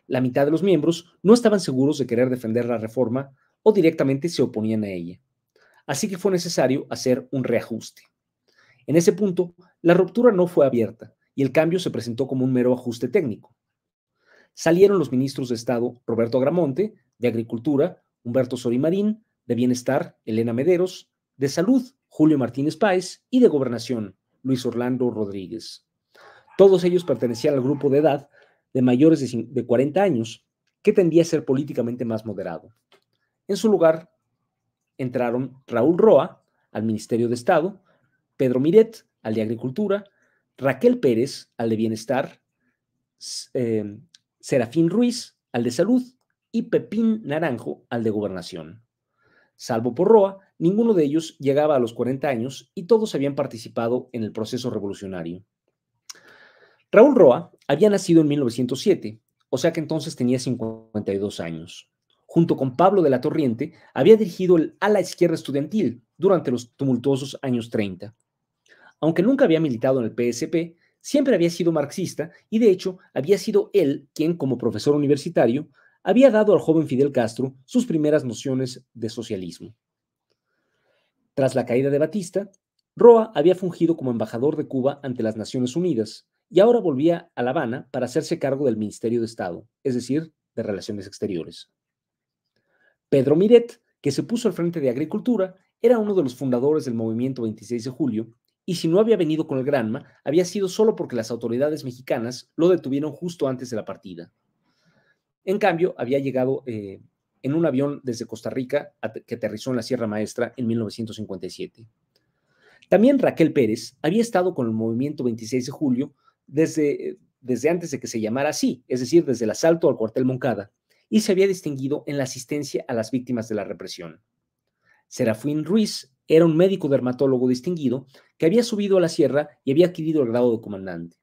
La mitad de los miembros no estaban seguros de querer defender la reforma o directamente se oponían a ella. Así que fue necesario hacer un reajuste. En ese punto, la ruptura no fue abierta y el cambio se presentó como un mero ajuste técnico. Salieron los ministros de Estado Roberto Agramonte, de Agricultura, Humberto Sorimarín, de Bienestar, Elena Mederos, de Salud, Julio Martínez Páez, y de Gobernación, Luis Orlando Rodríguez. Todos ellos pertenecían al grupo de edad de mayores de 40 años, que tendía a ser políticamente más moderado. En su lugar entraron Raúl Roa al Ministerio de Estado, Pedro Miret al de Agricultura, Raquel Pérez al de Bienestar, eh, Serafín Ruiz al de Salud y Pepín Naranjo al de gobernación. Salvo por Roa, ninguno de ellos llegaba a los 40 años y todos habían participado en el proceso revolucionario. Raúl Roa había nacido en 1907, o sea que entonces tenía 52 años. Junto con Pablo de la Torriente, había dirigido el ala izquierda estudiantil durante los tumultuosos años 30. Aunque nunca había militado en el PSP, siempre había sido marxista y de hecho había sido él quien, como profesor universitario, había dado al joven Fidel Castro sus primeras nociones de socialismo. Tras la caída de Batista, Roa había fungido como embajador de Cuba ante las Naciones Unidas y ahora volvía a La Habana para hacerse cargo del Ministerio de Estado, es decir, de Relaciones Exteriores. Pedro Miret, que se puso al frente de Agricultura, era uno de los fundadores del movimiento 26 de julio, y si no había venido con el Granma, había sido solo porque las autoridades mexicanas lo detuvieron justo antes de la partida. En cambio, había llegado eh, en un avión desde Costa Rica que aterrizó en la Sierra Maestra en 1957. También Raquel Pérez había estado con el movimiento 26 de julio desde, desde antes de que se llamara así, es decir, desde el asalto al cuartel Moncada, y se había distinguido en la asistencia a las víctimas de la represión. Serafín Ruiz era un médico dermatólogo distinguido que había subido a la sierra y había adquirido el grado de comandante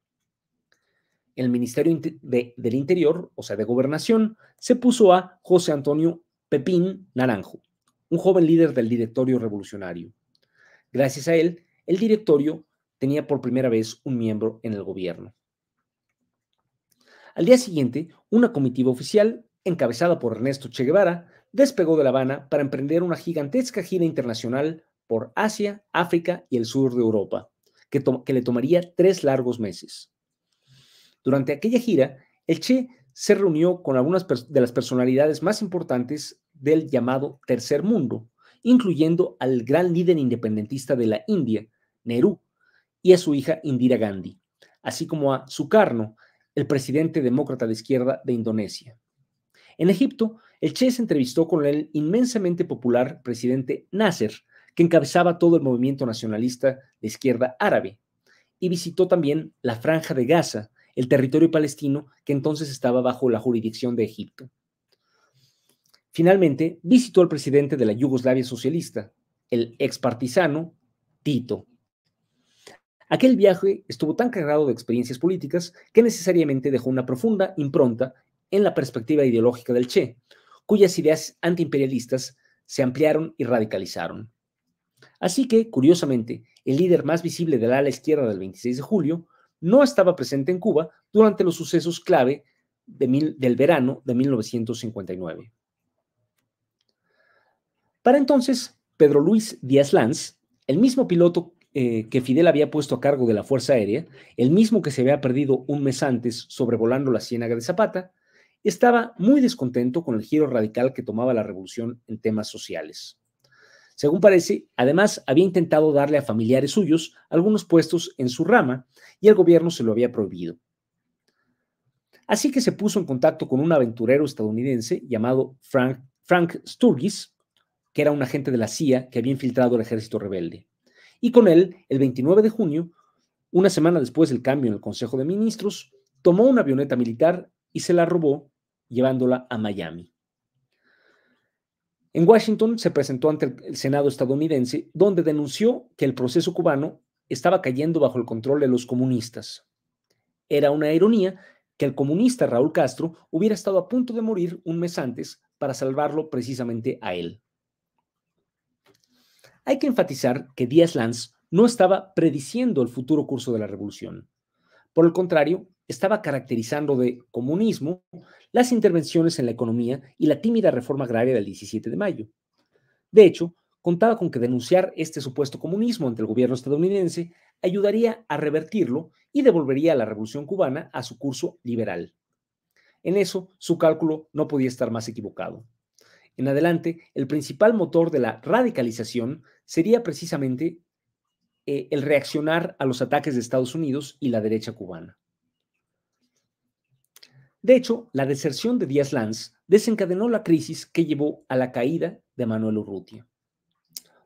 el Ministerio del Interior, o sea, de Gobernación, se puso a José Antonio Pepín Naranjo, un joven líder del directorio revolucionario. Gracias a él, el directorio tenía por primera vez un miembro en el gobierno. Al día siguiente, una comitiva oficial, encabezada por Ernesto Che Guevara, despegó de La Habana para emprender una gigantesca gira internacional por Asia, África y el sur de Europa, que le tomaría tres largos meses. Durante aquella gira, el Che se reunió con algunas de las personalidades más importantes del llamado Tercer Mundo, incluyendo al gran líder independentista de la India, Nehru, y a su hija Indira Gandhi, así como a Sukarno, el presidente demócrata de izquierda de Indonesia. En Egipto, el Che se entrevistó con el inmensamente popular presidente Nasser, que encabezaba todo el movimiento nacionalista de izquierda árabe, y visitó también la Franja de Gaza, el territorio palestino que entonces estaba bajo la jurisdicción de Egipto. Finalmente, visitó al presidente de la Yugoslavia socialista, el expartisano Tito. Aquel viaje estuvo tan cargado de experiencias políticas que necesariamente dejó una profunda impronta en la perspectiva ideológica del Che, cuyas ideas antiimperialistas se ampliaron y radicalizaron. Así que, curiosamente, el líder más visible del ala izquierda del 26 de julio no estaba presente en Cuba durante los sucesos clave del verano de 1959. Para entonces, Pedro Luis Díaz Lanz, el mismo piloto eh, que Fidel había puesto a cargo de la Fuerza Aérea, el mismo que se había perdido un mes antes sobrevolando la ciénaga de Zapata, estaba muy descontento con el giro radical que tomaba la revolución en temas sociales. Según parece, además había intentado darle a familiares suyos algunos puestos en su rama y el gobierno se lo había prohibido. Así que se puso en contacto con un aventurero estadounidense llamado Frank, Frank Sturgis, que era un agente de la CIA que había infiltrado el ejército rebelde. Y con él, el 29 de junio, una semana después del cambio en el Consejo de Ministros, tomó una avioneta militar y se la robó llevándola a Miami. En Washington se presentó ante el Senado estadounidense, donde denunció que el proceso cubano estaba cayendo bajo el control de los comunistas. Era una ironía que el comunista Raúl Castro hubiera estado a punto de morir un mes antes para salvarlo precisamente a él. Hay que enfatizar que Díaz Lanz no estaba prediciendo el futuro curso de la revolución. Por el contrario, estaba caracterizando de comunismo las intervenciones en la economía y la tímida reforma agraria del 17 de mayo. De hecho, contaba con que denunciar este supuesto comunismo ante el gobierno estadounidense ayudaría a revertirlo y devolvería a la revolución cubana a su curso liberal. En eso, su cálculo no podía estar más equivocado. En adelante, el principal motor de la radicalización sería precisamente eh, el reaccionar a los ataques de Estados Unidos y la derecha cubana. De hecho, la deserción de Díaz Lanz desencadenó la crisis que llevó a la caída de Manuel Urrutia.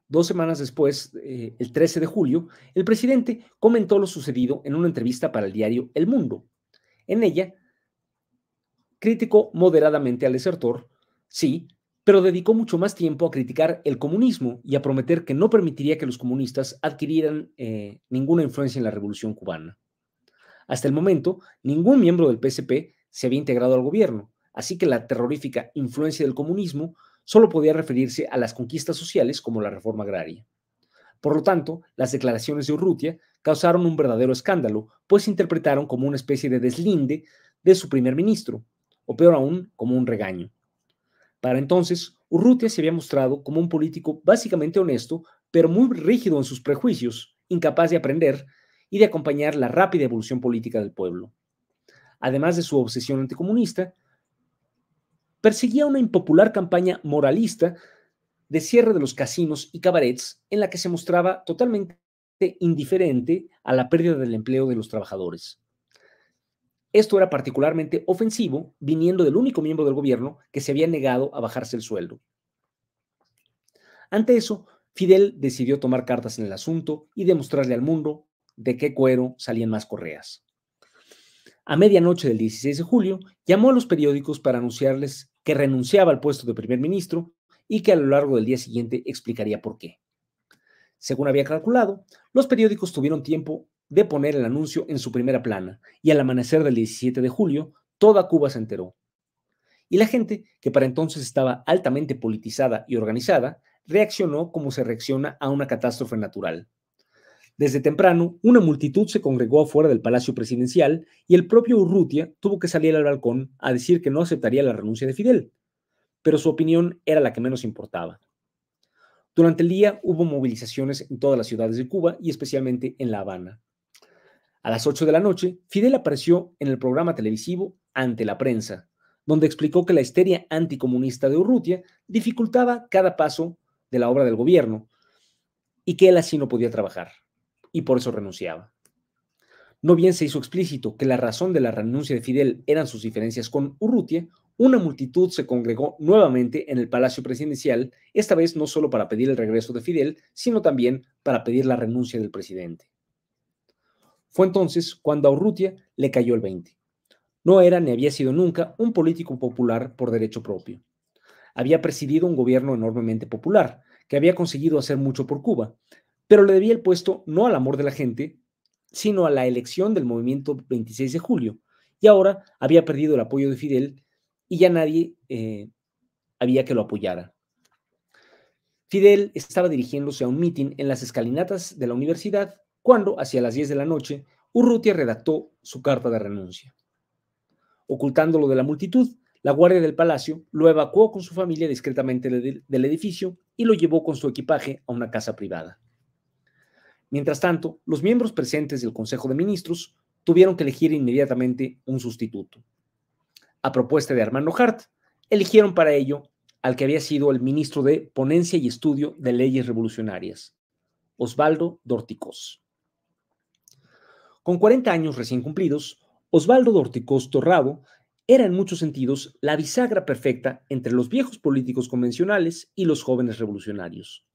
Dos semanas después, eh, el 13 de julio, el presidente comentó lo sucedido en una entrevista para el diario El Mundo. En ella, criticó moderadamente al desertor, sí, pero dedicó mucho más tiempo a criticar el comunismo y a prometer que no permitiría que los comunistas adquirieran eh, ninguna influencia en la revolución cubana. Hasta el momento, ningún miembro del PSP se había integrado al gobierno, así que la terrorífica influencia del comunismo solo podía referirse a las conquistas sociales como la reforma agraria. Por lo tanto, las declaraciones de Urrutia causaron un verdadero escándalo, pues se interpretaron como una especie de deslinde de su primer ministro, o peor aún, como un regaño. Para entonces, Urrutia se había mostrado como un político básicamente honesto, pero muy rígido en sus prejuicios, incapaz de aprender y de acompañar la rápida evolución política del pueblo además de su obsesión anticomunista, perseguía una impopular campaña moralista de cierre de los casinos y cabarets en la que se mostraba totalmente indiferente a la pérdida del empleo de los trabajadores. Esto era particularmente ofensivo viniendo del único miembro del gobierno que se había negado a bajarse el sueldo. Ante eso, Fidel decidió tomar cartas en el asunto y demostrarle al mundo de qué cuero salían más correas. A medianoche del 16 de julio, llamó a los periódicos para anunciarles que renunciaba al puesto de primer ministro y que a lo largo del día siguiente explicaría por qué. Según había calculado, los periódicos tuvieron tiempo de poner el anuncio en su primera plana y al amanecer del 17 de julio, toda Cuba se enteró. Y la gente, que para entonces estaba altamente politizada y organizada, reaccionó como se reacciona a una catástrofe natural. Desde temprano, una multitud se congregó afuera del Palacio Presidencial y el propio Urrutia tuvo que salir al balcón a decir que no aceptaría la renuncia de Fidel, pero su opinión era la que menos importaba. Durante el día hubo movilizaciones en todas las ciudades de Cuba y especialmente en La Habana. A las 8 de la noche, Fidel apareció en el programa televisivo Ante la Prensa, donde explicó que la histeria anticomunista de Urrutia dificultaba cada paso de la obra del gobierno y que él así no podía trabajar y por eso renunciaba. No bien se hizo explícito que la razón de la renuncia de Fidel eran sus diferencias con Urrutia, una multitud se congregó nuevamente en el Palacio Presidencial, esta vez no solo para pedir el regreso de Fidel, sino también para pedir la renuncia del presidente. Fue entonces cuando a Urrutia le cayó el 20. No era ni había sido nunca un político popular por derecho propio. Había presidido un gobierno enormemente popular, que había conseguido hacer mucho por Cuba, pero le debía el puesto no al amor de la gente, sino a la elección del movimiento 26 de julio. Y ahora había perdido el apoyo de Fidel y ya nadie eh, había que lo apoyara. Fidel estaba dirigiéndose a un mitin en las escalinatas de la universidad cuando, hacia las 10 de la noche, Urrutia redactó su carta de renuncia. Ocultándolo de la multitud, la guardia del palacio lo evacuó con su familia discretamente del edificio y lo llevó con su equipaje a una casa privada. Mientras tanto, los miembros presentes del Consejo de Ministros tuvieron que elegir inmediatamente un sustituto. A propuesta de Armando Hart, eligieron para ello al que había sido el ministro de Ponencia y Estudio de Leyes Revolucionarias, Osvaldo Dorticos. Con 40 años recién cumplidos, Osvaldo Dorticós Torrado era en muchos sentidos la bisagra perfecta entre los viejos políticos convencionales y los jóvenes revolucionarios.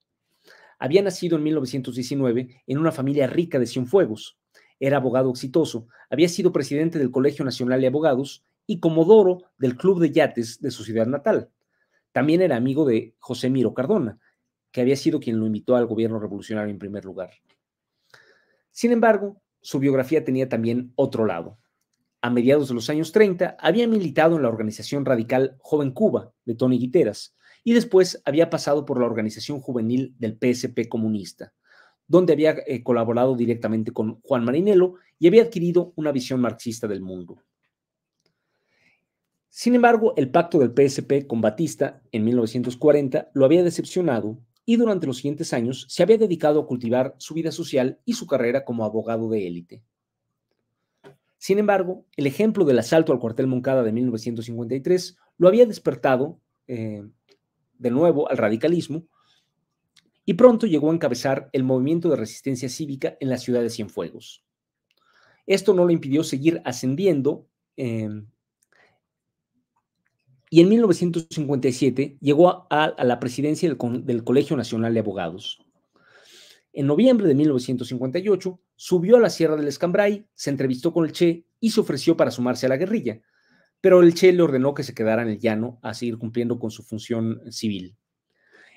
Había nacido en 1919 en una familia rica de Cienfuegos. Era abogado exitoso, había sido presidente del Colegio Nacional de Abogados y comodoro del Club de Yates de su ciudad natal. También era amigo de José Miro Cardona, que había sido quien lo invitó al gobierno revolucionario en primer lugar. Sin embargo, su biografía tenía también otro lado. A mediados de los años 30 había militado en la organización radical Joven Cuba de Tony Guiteras, y después había pasado por la organización juvenil del PSP comunista, donde había eh, colaborado directamente con Juan Marinello y había adquirido una visión marxista del mundo. Sin embargo, el pacto del PSP con Batista en 1940 lo había decepcionado y durante los siguientes años se había dedicado a cultivar su vida social y su carrera como abogado de élite. Sin embargo, el ejemplo del asalto al cuartel Moncada de 1953 lo había despertado eh, de nuevo al radicalismo y pronto llegó a encabezar el movimiento de resistencia cívica en la ciudad de Cienfuegos. Esto no le impidió seguir ascendiendo em, y en 1957 llegó a, la presidencia del, del Colegio Nacional de Abogados. En noviembre de 1958 subió a la Sierra del Escambray, se entrevistó con el Che y se ofreció para sumarse a la guerrilla, pero el Che le ordenó que se quedara en el llano a seguir cumpliendo con su función civil.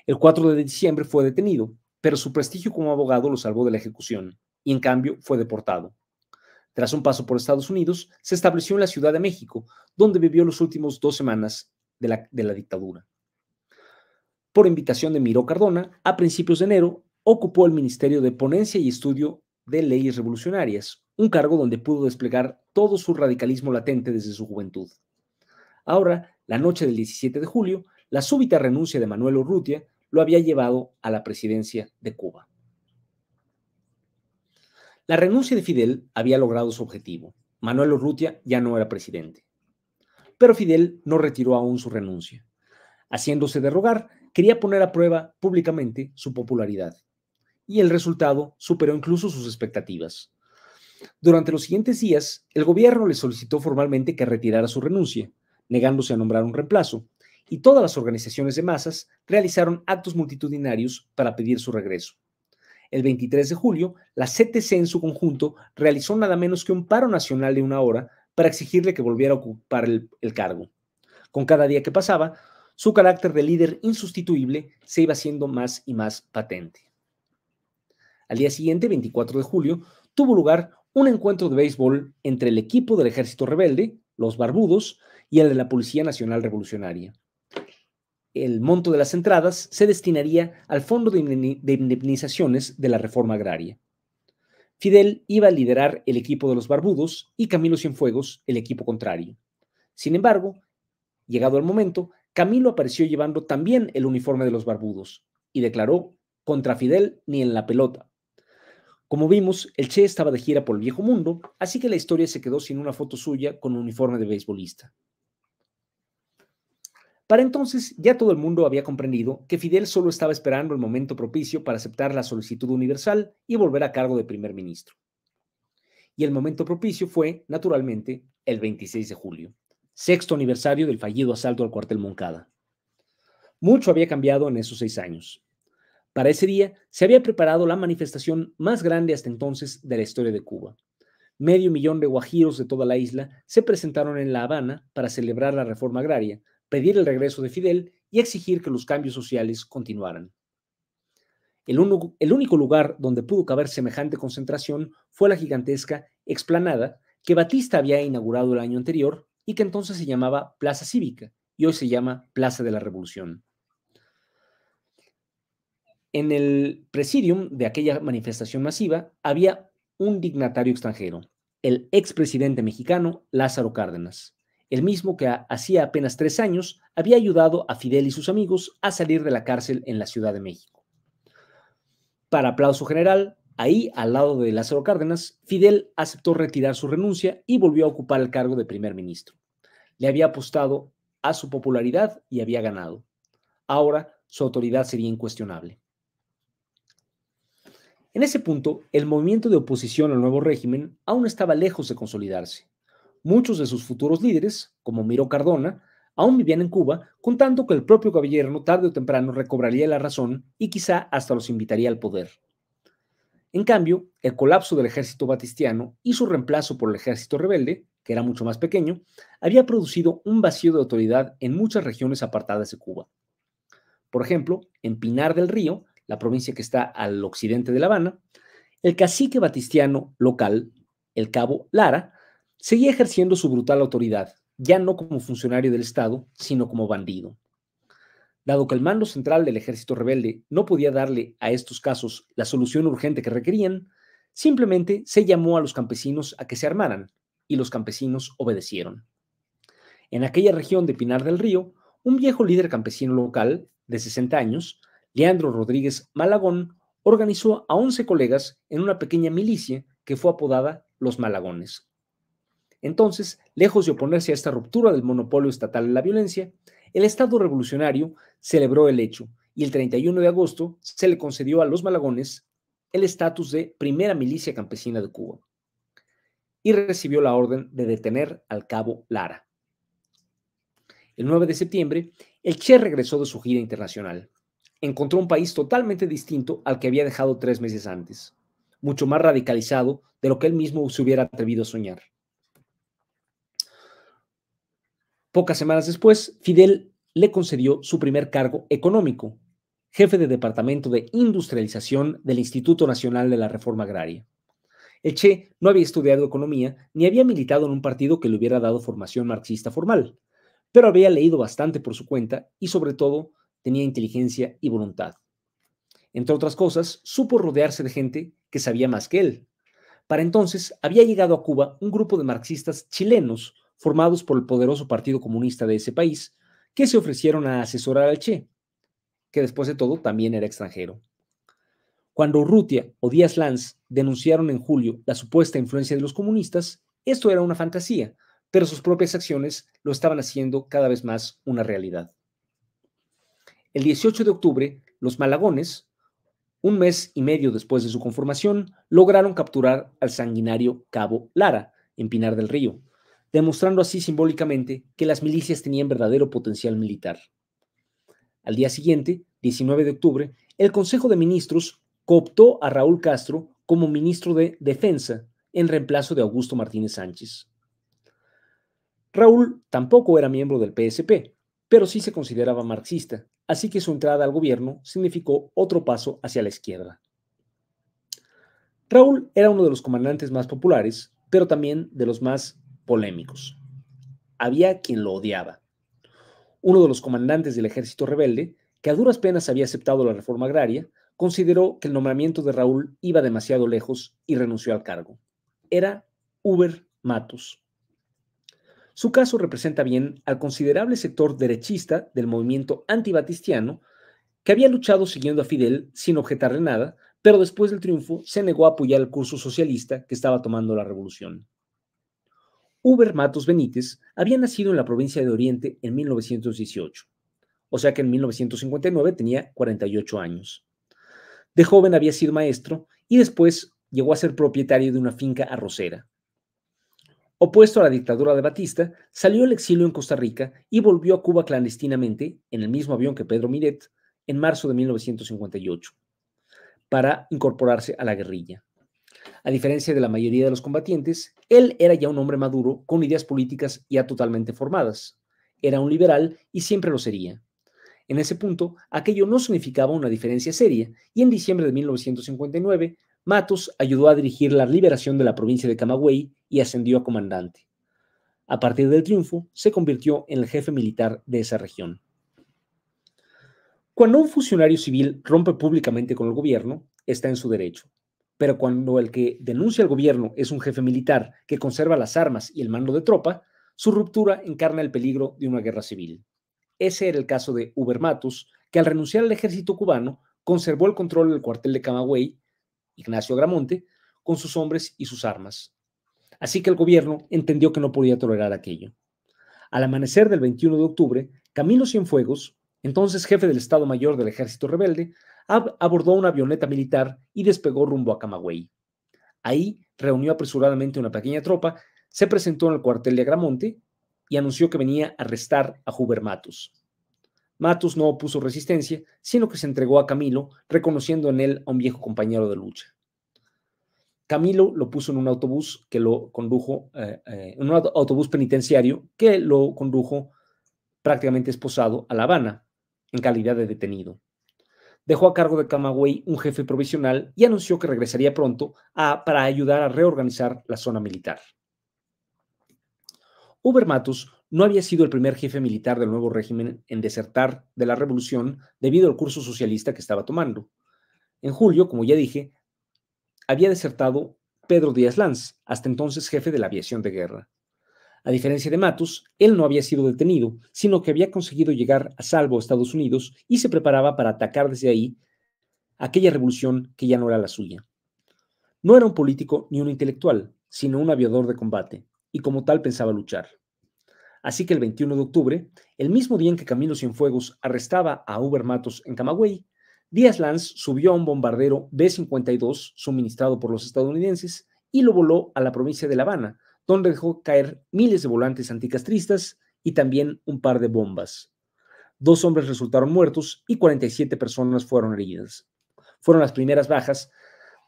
El 4 de diciembre fue detenido, pero su prestigio como abogado lo salvó de la ejecución y en cambio fue deportado. Tras un paso por Estados Unidos, se estableció en la Ciudad de México, donde vivió los últimos dos semanas de la, dictadura. Por invitación de Miró Cardona, a principios de enero ocupó el Ministerio de Ponencia y Estudio de Leyes Revolucionarias, un cargo donde pudo desplegar todo su radicalismo latente desde su juventud. Ahora, la noche del 17 de julio, la súbita renuncia de Manuel Urrutia lo había llevado a la presidencia de Cuba. La renuncia de Fidel había logrado su objetivo. Manuel Urrutia ya no era presidente. Pero Fidel no retiró aún su renuncia. Haciéndose derrogar, quería poner a prueba públicamente su popularidad. Y el resultado superó incluso sus expectativas. Durante los siguientes días, el gobierno le solicitó formalmente que retirara su renuncia, negándose a nombrar un reemplazo, y todas las organizaciones de masas realizaron actos multitudinarios para pedir su regreso. El 23 de julio, la CTC en su conjunto realizó nada menos que un paro nacional de una hora para exigirle que volviera a ocupar el, cargo. Con cada día que pasaba, su carácter de líder insustituible se iba haciendo más y más patente. Al día siguiente, 24 de julio, tuvo lugar un encuentro de béisbol entre el equipo del ejército rebelde, los Barbudos, y el de la Policía Nacional Revolucionaria. El monto de las entradas se destinaría al Fondo de Indemnizaciones de la Reforma Agraria. Fidel iba a liderar el equipo de los Barbudos y Camilo Cienfuegos el equipo contrario. Sin embargo, llegado el momento, Camilo apareció llevando también el uniforme de los Barbudos y declaró contra Fidel ni en la pelota, como vimos, el Che estaba de gira por el viejo mundo, así que la historia se quedó sin una foto suya con uniforme de beisbolista. Para entonces ya todo el mundo había comprendido que Fidel solo estaba esperando el momento propicio para aceptar la solicitud universal y volver a cargo de primer ministro. Y el momento propicio fue, naturalmente, el 26 de julio, sexto aniversario del fallido asalto al cuartel Moncada. Mucho había cambiado en esos seis años. Para ese día se había preparado la manifestación más grande hasta entonces de la historia de Cuba. Medio millón de guajiros de toda la isla se presentaron en La Habana para celebrar la reforma agraria, pedir el regreso de Fidel y exigir que los cambios sociales continuaran. El, el, único lugar donde pudo caber semejante concentración fue la gigantesca explanada que Batista había inaugurado el año anterior y que entonces se llamaba Plaza Cívica y hoy se llama Plaza de la Revolución en el presidium de aquella manifestación masiva había un dignatario extranjero, el expresidente mexicano Lázaro Cárdenas, el mismo que hacía apenas tres años había ayudado a Fidel y sus amigos a salir de la cárcel en la Ciudad de México. Para aplauso general, ahí, al lado de Lázaro Cárdenas, Fidel aceptó retirar su renuncia y volvió a ocupar el cargo de primer ministro. Le había apostado a su popularidad y había ganado. Ahora su autoridad sería incuestionable. En ese punto, el movimiento de oposición al nuevo régimen aún estaba lejos de consolidarse. Muchos de sus futuros líderes, como Miro Cardona, aún vivían en Cuba, contando que el propio gobierno tarde o temprano recobraría la razón y quizá hasta los invitaría al poder. En cambio, el colapso del ejército batistiano y su reemplazo por el ejército rebelde, que era mucho más pequeño, había producido un vacío de autoridad en muchas regiones apartadas de Cuba. Por ejemplo, en Pinar del Río, la provincia que está al occidente de La Habana, el cacique batistiano local, el cabo Lara, seguía ejerciendo su brutal autoridad, ya no como funcionario del Estado, sino como bandido. Dado que el mando central del ejército rebelde no podía darle a estos casos la solución urgente que requerían, simplemente se llamó a los campesinos a que se armaran, y los campesinos obedecieron. En aquella región de Pinar del Río, un viejo líder campesino local, de 60 años, Leandro Rodríguez Malagón organizó a 11 colegas en una pequeña milicia que fue apodada Los Malagones. Entonces, lejos de oponerse a esta ruptura del monopolio estatal en la violencia, el Estado revolucionario celebró el hecho y el 31 de agosto se le concedió a los Malagones el estatus de primera milicia campesina de Cuba y recibió la orden de detener al cabo Lara. El 9 de septiembre, el Che regresó de su gira internacional encontró un país totalmente distinto al que había dejado tres meses antes, mucho más radicalizado de lo que él mismo se hubiera atrevido a soñar. Pocas semanas después, Fidel le concedió su primer cargo económico, jefe de Departamento de Industrialización del Instituto Nacional de la Reforma Agraria. El Che no había estudiado economía ni había militado en un partido que le hubiera dado formación marxista formal, pero había leído bastante por su cuenta y sobre todo tenía inteligencia y voluntad. Entre otras cosas, supo rodearse de gente que sabía más que él. Para entonces había llegado a Cuba un grupo de marxistas chilenos formados por el poderoso Partido Comunista de ese país, que se ofrecieron a asesorar al Che, que después de todo también era extranjero. Cuando Rutia o Díaz Lanz denunciaron en julio la supuesta influencia de los comunistas, esto era una fantasía, pero sus propias acciones lo estaban haciendo cada vez más una realidad. El 18 de octubre, los Malagones, un mes y medio después de su conformación, lograron capturar al sanguinario Cabo Lara en Pinar del Río, demostrando así simbólicamente que las milicias tenían verdadero potencial militar. Al día siguiente, 19 de octubre, el Consejo de Ministros cooptó a Raúl Castro como ministro de Defensa en reemplazo de Augusto Martínez Sánchez. Raúl tampoco era miembro del PSP, pero sí se consideraba marxista así que su entrada al gobierno significó otro paso hacia la izquierda. Raúl era uno de los comandantes más populares, pero también de los más polémicos. Había quien lo odiaba. Uno de los comandantes del ejército rebelde, que a duras penas había aceptado la reforma agraria, consideró que el nombramiento de Raúl iba demasiado lejos y renunció al cargo. Era Uber Matos. Su caso representa bien al considerable sector derechista del movimiento antibatistiano que había luchado siguiendo a Fidel sin objetarle nada, pero después del triunfo se negó a apoyar el curso socialista que estaba tomando la revolución. Uber Matos Benítez había nacido en la provincia de Oriente en 1918, o sea que en 1959 tenía 48 años. De joven había sido maestro y después llegó a ser propietario de una finca arrocera, Opuesto a la dictadura de Batista, salió al exilio en Costa Rica y volvió a Cuba clandestinamente, en el mismo avión que Pedro Miret, en marzo de 1958, para incorporarse a la guerrilla. A diferencia de la mayoría de los combatientes, él era ya un hombre maduro, con ideas políticas ya totalmente formadas. Era un liberal y siempre lo sería. En ese punto, aquello no significaba una diferencia seria, y en diciembre de 1959 Matos ayudó a dirigir la liberación de la provincia de Camagüey y ascendió a comandante. A partir del triunfo, se convirtió en el jefe militar de esa región. Cuando un funcionario civil rompe públicamente con el gobierno, está en su derecho. Pero cuando el que denuncia al gobierno es un jefe militar que conserva las armas y el mando de tropa, su ruptura encarna el peligro de una guerra civil. Ese era el caso de Uber Matos, que al renunciar al ejército cubano conservó el control del cuartel de Camagüey Ignacio Gramonte, con sus hombres y sus armas. Así que el gobierno entendió que no podía tolerar aquello. Al amanecer del 21 de octubre, Camilo Cienfuegos, entonces jefe del Estado Mayor del Ejército Rebelde, abordó una avioneta militar y despegó rumbo a Camagüey. Ahí reunió apresuradamente una pequeña tropa, se presentó en el cuartel de Agramonte y anunció que venía a arrestar a Huber Matus no opuso resistencia, sino que se entregó a Camilo, reconociendo en él a un viejo compañero de lucha. Camilo lo puso en un autobús que lo condujo, eh, eh, en un autobús penitenciario que lo condujo prácticamente esposado a La Habana, en calidad de detenido. Dejó a cargo de Camagüey un jefe provisional y anunció que regresaría pronto a, para ayudar a reorganizar la zona militar. Uber Matus no había sido el primer jefe militar del nuevo régimen en desertar de la revolución debido al curso socialista que estaba tomando. En julio, como ya dije, había desertado Pedro Díaz Lanz, hasta entonces jefe de la aviación de guerra. A diferencia de Matos, él no había sido detenido, sino que había conseguido llegar a salvo a Estados Unidos y se preparaba para atacar desde ahí aquella revolución que ya no era la suya. No era un político ni un intelectual, sino un aviador de combate, y como tal pensaba luchar. Así que el 21 de octubre, el mismo día en que Camilo Cienfuegos arrestaba a Uber Matos en Camagüey, Díaz Lanz subió a un bombardero B-52 suministrado por los estadounidenses y lo voló a la provincia de La Habana, donde dejó caer miles de volantes anticastristas y también un par de bombas. Dos hombres resultaron muertos y 47 personas fueron heridas. Fueron las primeras bajas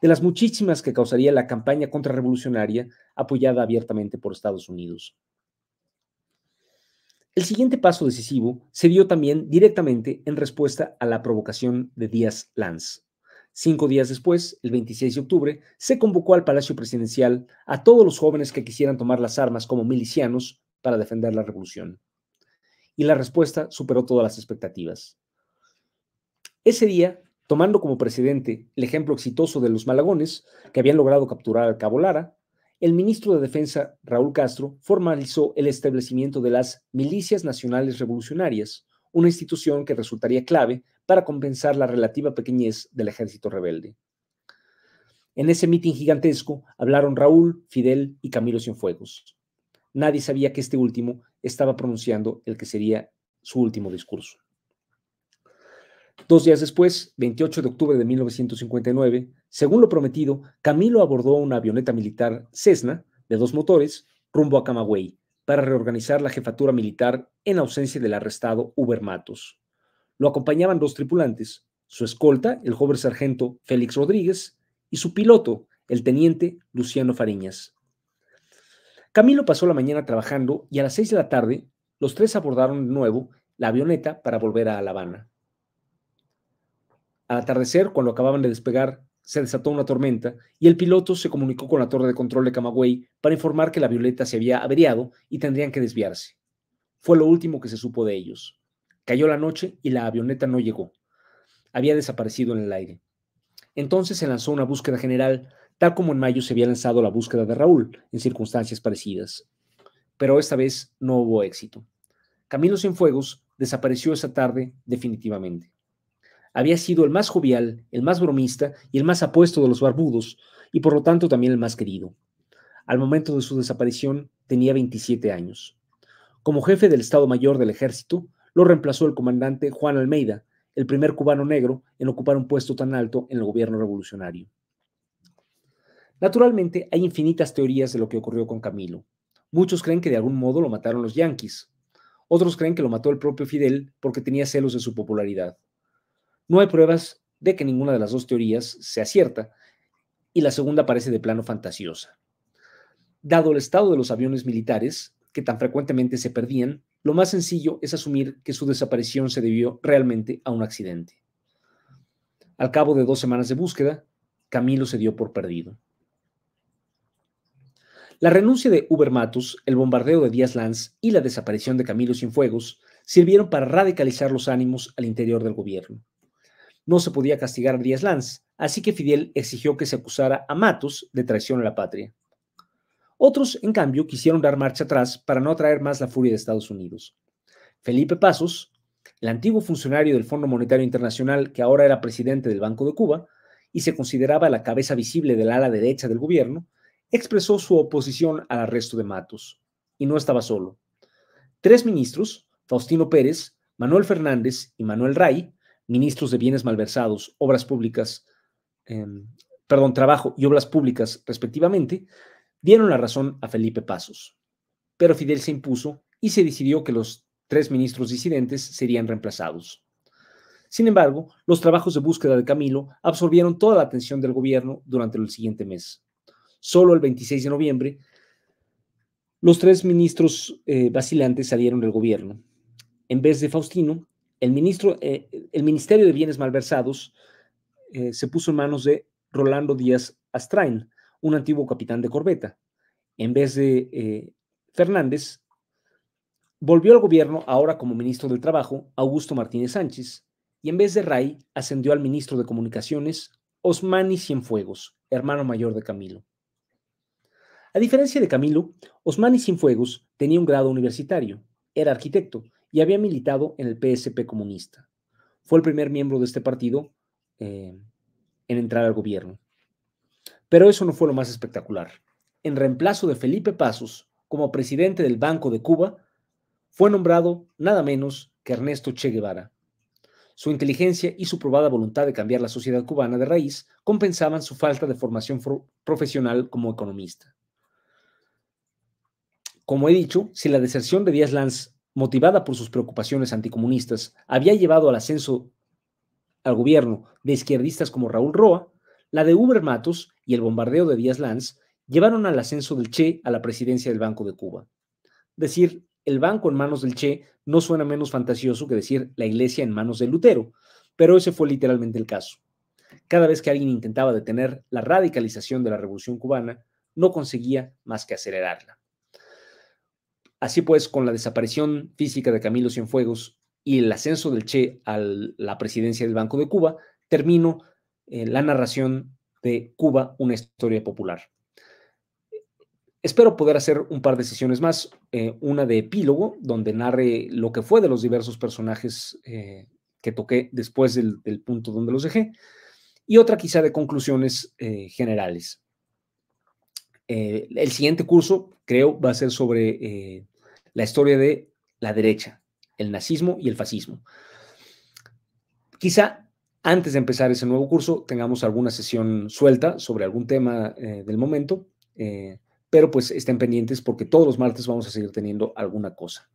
de las muchísimas que causaría la campaña contrarrevolucionaria apoyada abiertamente por Estados Unidos. El siguiente paso decisivo se dio también directamente en respuesta a la provocación de Díaz Lanz. Cinco días después, el 26 de octubre, se convocó al Palacio Presidencial a todos los jóvenes que quisieran tomar las armas como milicianos para defender la revolución. Y la respuesta superó todas las expectativas. Ese día, tomando como precedente el ejemplo exitoso de los malagones, que habían logrado capturar al Cabo Lara, el ministro de Defensa, Raúl Castro, formalizó el establecimiento de las Milicias Nacionales Revolucionarias, una institución que resultaría clave para compensar la relativa pequeñez del ejército rebelde. En ese mitin gigantesco hablaron Raúl, Fidel y Camilo Cienfuegos. Nadie sabía que este último estaba pronunciando el que sería su último discurso. Dos días después, 28 de octubre de 1959, según lo prometido, Camilo abordó una avioneta militar Cessna de dos motores rumbo a Camagüey para reorganizar la jefatura militar en ausencia del arrestado Uber Matos. Lo acompañaban dos tripulantes, su escolta, el joven sargento Félix Rodríguez, y su piloto, el teniente Luciano Fariñas. Camilo pasó la mañana trabajando y a las seis de la tarde los tres abordaron de nuevo la avioneta para volver a La Habana. Al atardecer, cuando acababan de despegar se desató una tormenta y el piloto se comunicó con la torre de control de Camagüey para informar que la Violeta se había averiado y tendrían que desviarse. Fue lo último que se supo de ellos. Cayó la noche y la avioneta no llegó. Había desaparecido en el aire. Entonces se lanzó una búsqueda general, tal como en mayo se había lanzado la búsqueda de Raúl, en circunstancias parecidas. Pero esta vez no hubo éxito. Sin fuegos desapareció esa tarde definitivamente había sido el más jovial, el más bromista y el más apuesto de los barbudos, y por lo tanto también el más querido. Al momento de su desaparición tenía 27 años. Como jefe del Estado Mayor del Ejército, lo reemplazó el comandante Juan Almeida, el primer cubano negro en ocupar un puesto tan alto en el gobierno revolucionario. Naturalmente, hay infinitas teorías de lo que ocurrió con Camilo. Muchos creen que de algún modo lo mataron los yanquis. Otros creen que lo mató el propio Fidel porque tenía celos de su popularidad. No hay pruebas de que ninguna de las dos teorías sea cierta y la segunda parece de plano fantasiosa. Dado el estado de los aviones militares, que tan frecuentemente se perdían, lo más sencillo es asumir que su desaparición se debió realmente a un accidente. Al cabo de dos semanas de búsqueda, Camilo se dio por perdido. La renuncia de Uber el bombardeo de Díaz Lanz y la desaparición de Camilo sin fuegos sirvieron para radicalizar los ánimos al interior del gobierno no se podía castigar a Díaz Lanz, así que Fidel exigió que se acusara a Matos de traición a la patria. Otros, en cambio, quisieron dar marcha atrás para no atraer más la furia de Estados Unidos. Felipe Pasos, el antiguo funcionario del Fondo Monetario Internacional que ahora era presidente del Banco de Cuba y se consideraba la cabeza visible del ala derecha del gobierno, expresó su oposición al arresto de Matos. Y no estaba solo. Tres ministros, Faustino Pérez, Manuel Fernández y Manuel Ray, ministros de bienes malversados, obras públicas, em, perdón, trabajo y obras públicas respectivamente, dieron la razón a Felipe Pasos. Pero Fidel se impuso y se decidió que los tres ministros disidentes serían reemplazados. Sin embargo, los trabajos de búsqueda de Camilo absorbieron toda la atención del gobierno durante el siguiente mes. Solo el 26 de noviembre, los tres ministros eh, vacilantes salieron del gobierno. En vez de Faustino, eh, el, Ministerio de Bienes Malversados eh, se puso en manos de Rolando Díaz Astrain, un antiguo capitán de corbeta. En vez de eh, Fernández, volvió al gobierno, ahora como ministro del Trabajo, Augusto Martínez Sánchez, y en vez de Ray, ascendió al ministro de Comunicaciones, Osmani Cienfuegos, hermano mayor de Camilo. A diferencia de Camilo, Osmani Cienfuegos tenía un grado universitario, era arquitecto y había militado en el PSP comunista. Fue el primer miembro de este partido eh, en entrar al gobierno. Pero eso no fue lo más espectacular. En reemplazo de Felipe Pasos como presidente del Banco de Cuba, fue nombrado nada menos que Ernesto Che Guevara. Su inteligencia y su probada voluntad de cambiar la sociedad cubana de raíz compensaban su falta de formación profesional como economista. Como he dicho, si la deserción de Díaz Lanz motivada por sus preocupaciones anticomunistas, había llevado al ascenso al gobierno de izquierdistas como Raúl Roa, la de Uber Matos y el bombardeo de Díaz Lanz llevaron al ascenso del Che a la presidencia del Banco de Cuba. Decir el banco en manos del Che no suena menos fantasioso que decir la iglesia en manos de Lutero, pero ese fue literalmente el caso. Cada vez que alguien intentaba detener la radicalización de la revolución cubana, no conseguía más que acelerarla. Así pues, con la desaparición física de Camilo Cienfuegos y el ascenso del Che a la presidencia del Banco de Cuba, termino eh, la narración de Cuba, una historia popular. Espero poder hacer un par de sesiones más, eh, una de epílogo, donde narre lo que fue de los diversos personajes eh, que toqué después del, punto donde los dejé, y otra quizá de conclusiones generales. el siguiente curso, creo, va a ser sobre la historia de la derecha, el nazismo y el fascismo. Quizá antes de empezar ese nuevo curso tengamos alguna sesión suelta sobre algún tema eh, del momento, eh, pero pues estén pendientes porque todos los martes vamos a seguir teniendo alguna cosa.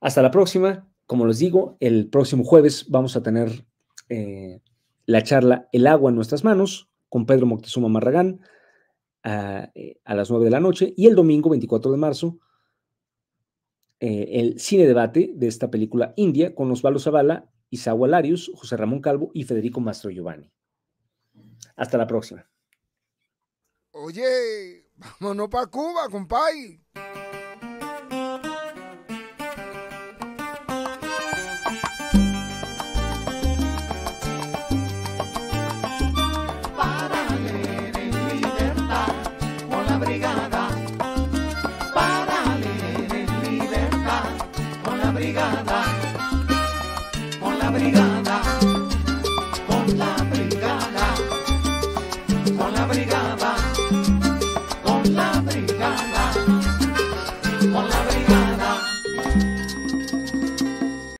Hasta la próxima. Como les digo, el próximo jueves vamos a tener eh, la charla El agua en nuestras manos con Pedro Moctezuma Marragán a, ah, a las 9 de la noche y el domingo 24 de marzo eh, el cine debate de esta película India con Osvaldo Zavala, Isawa Larius, José Ramón Calvo y Federico Mastro Giovanni. Hasta la próxima. Oye, vámonos para Cuba, compay.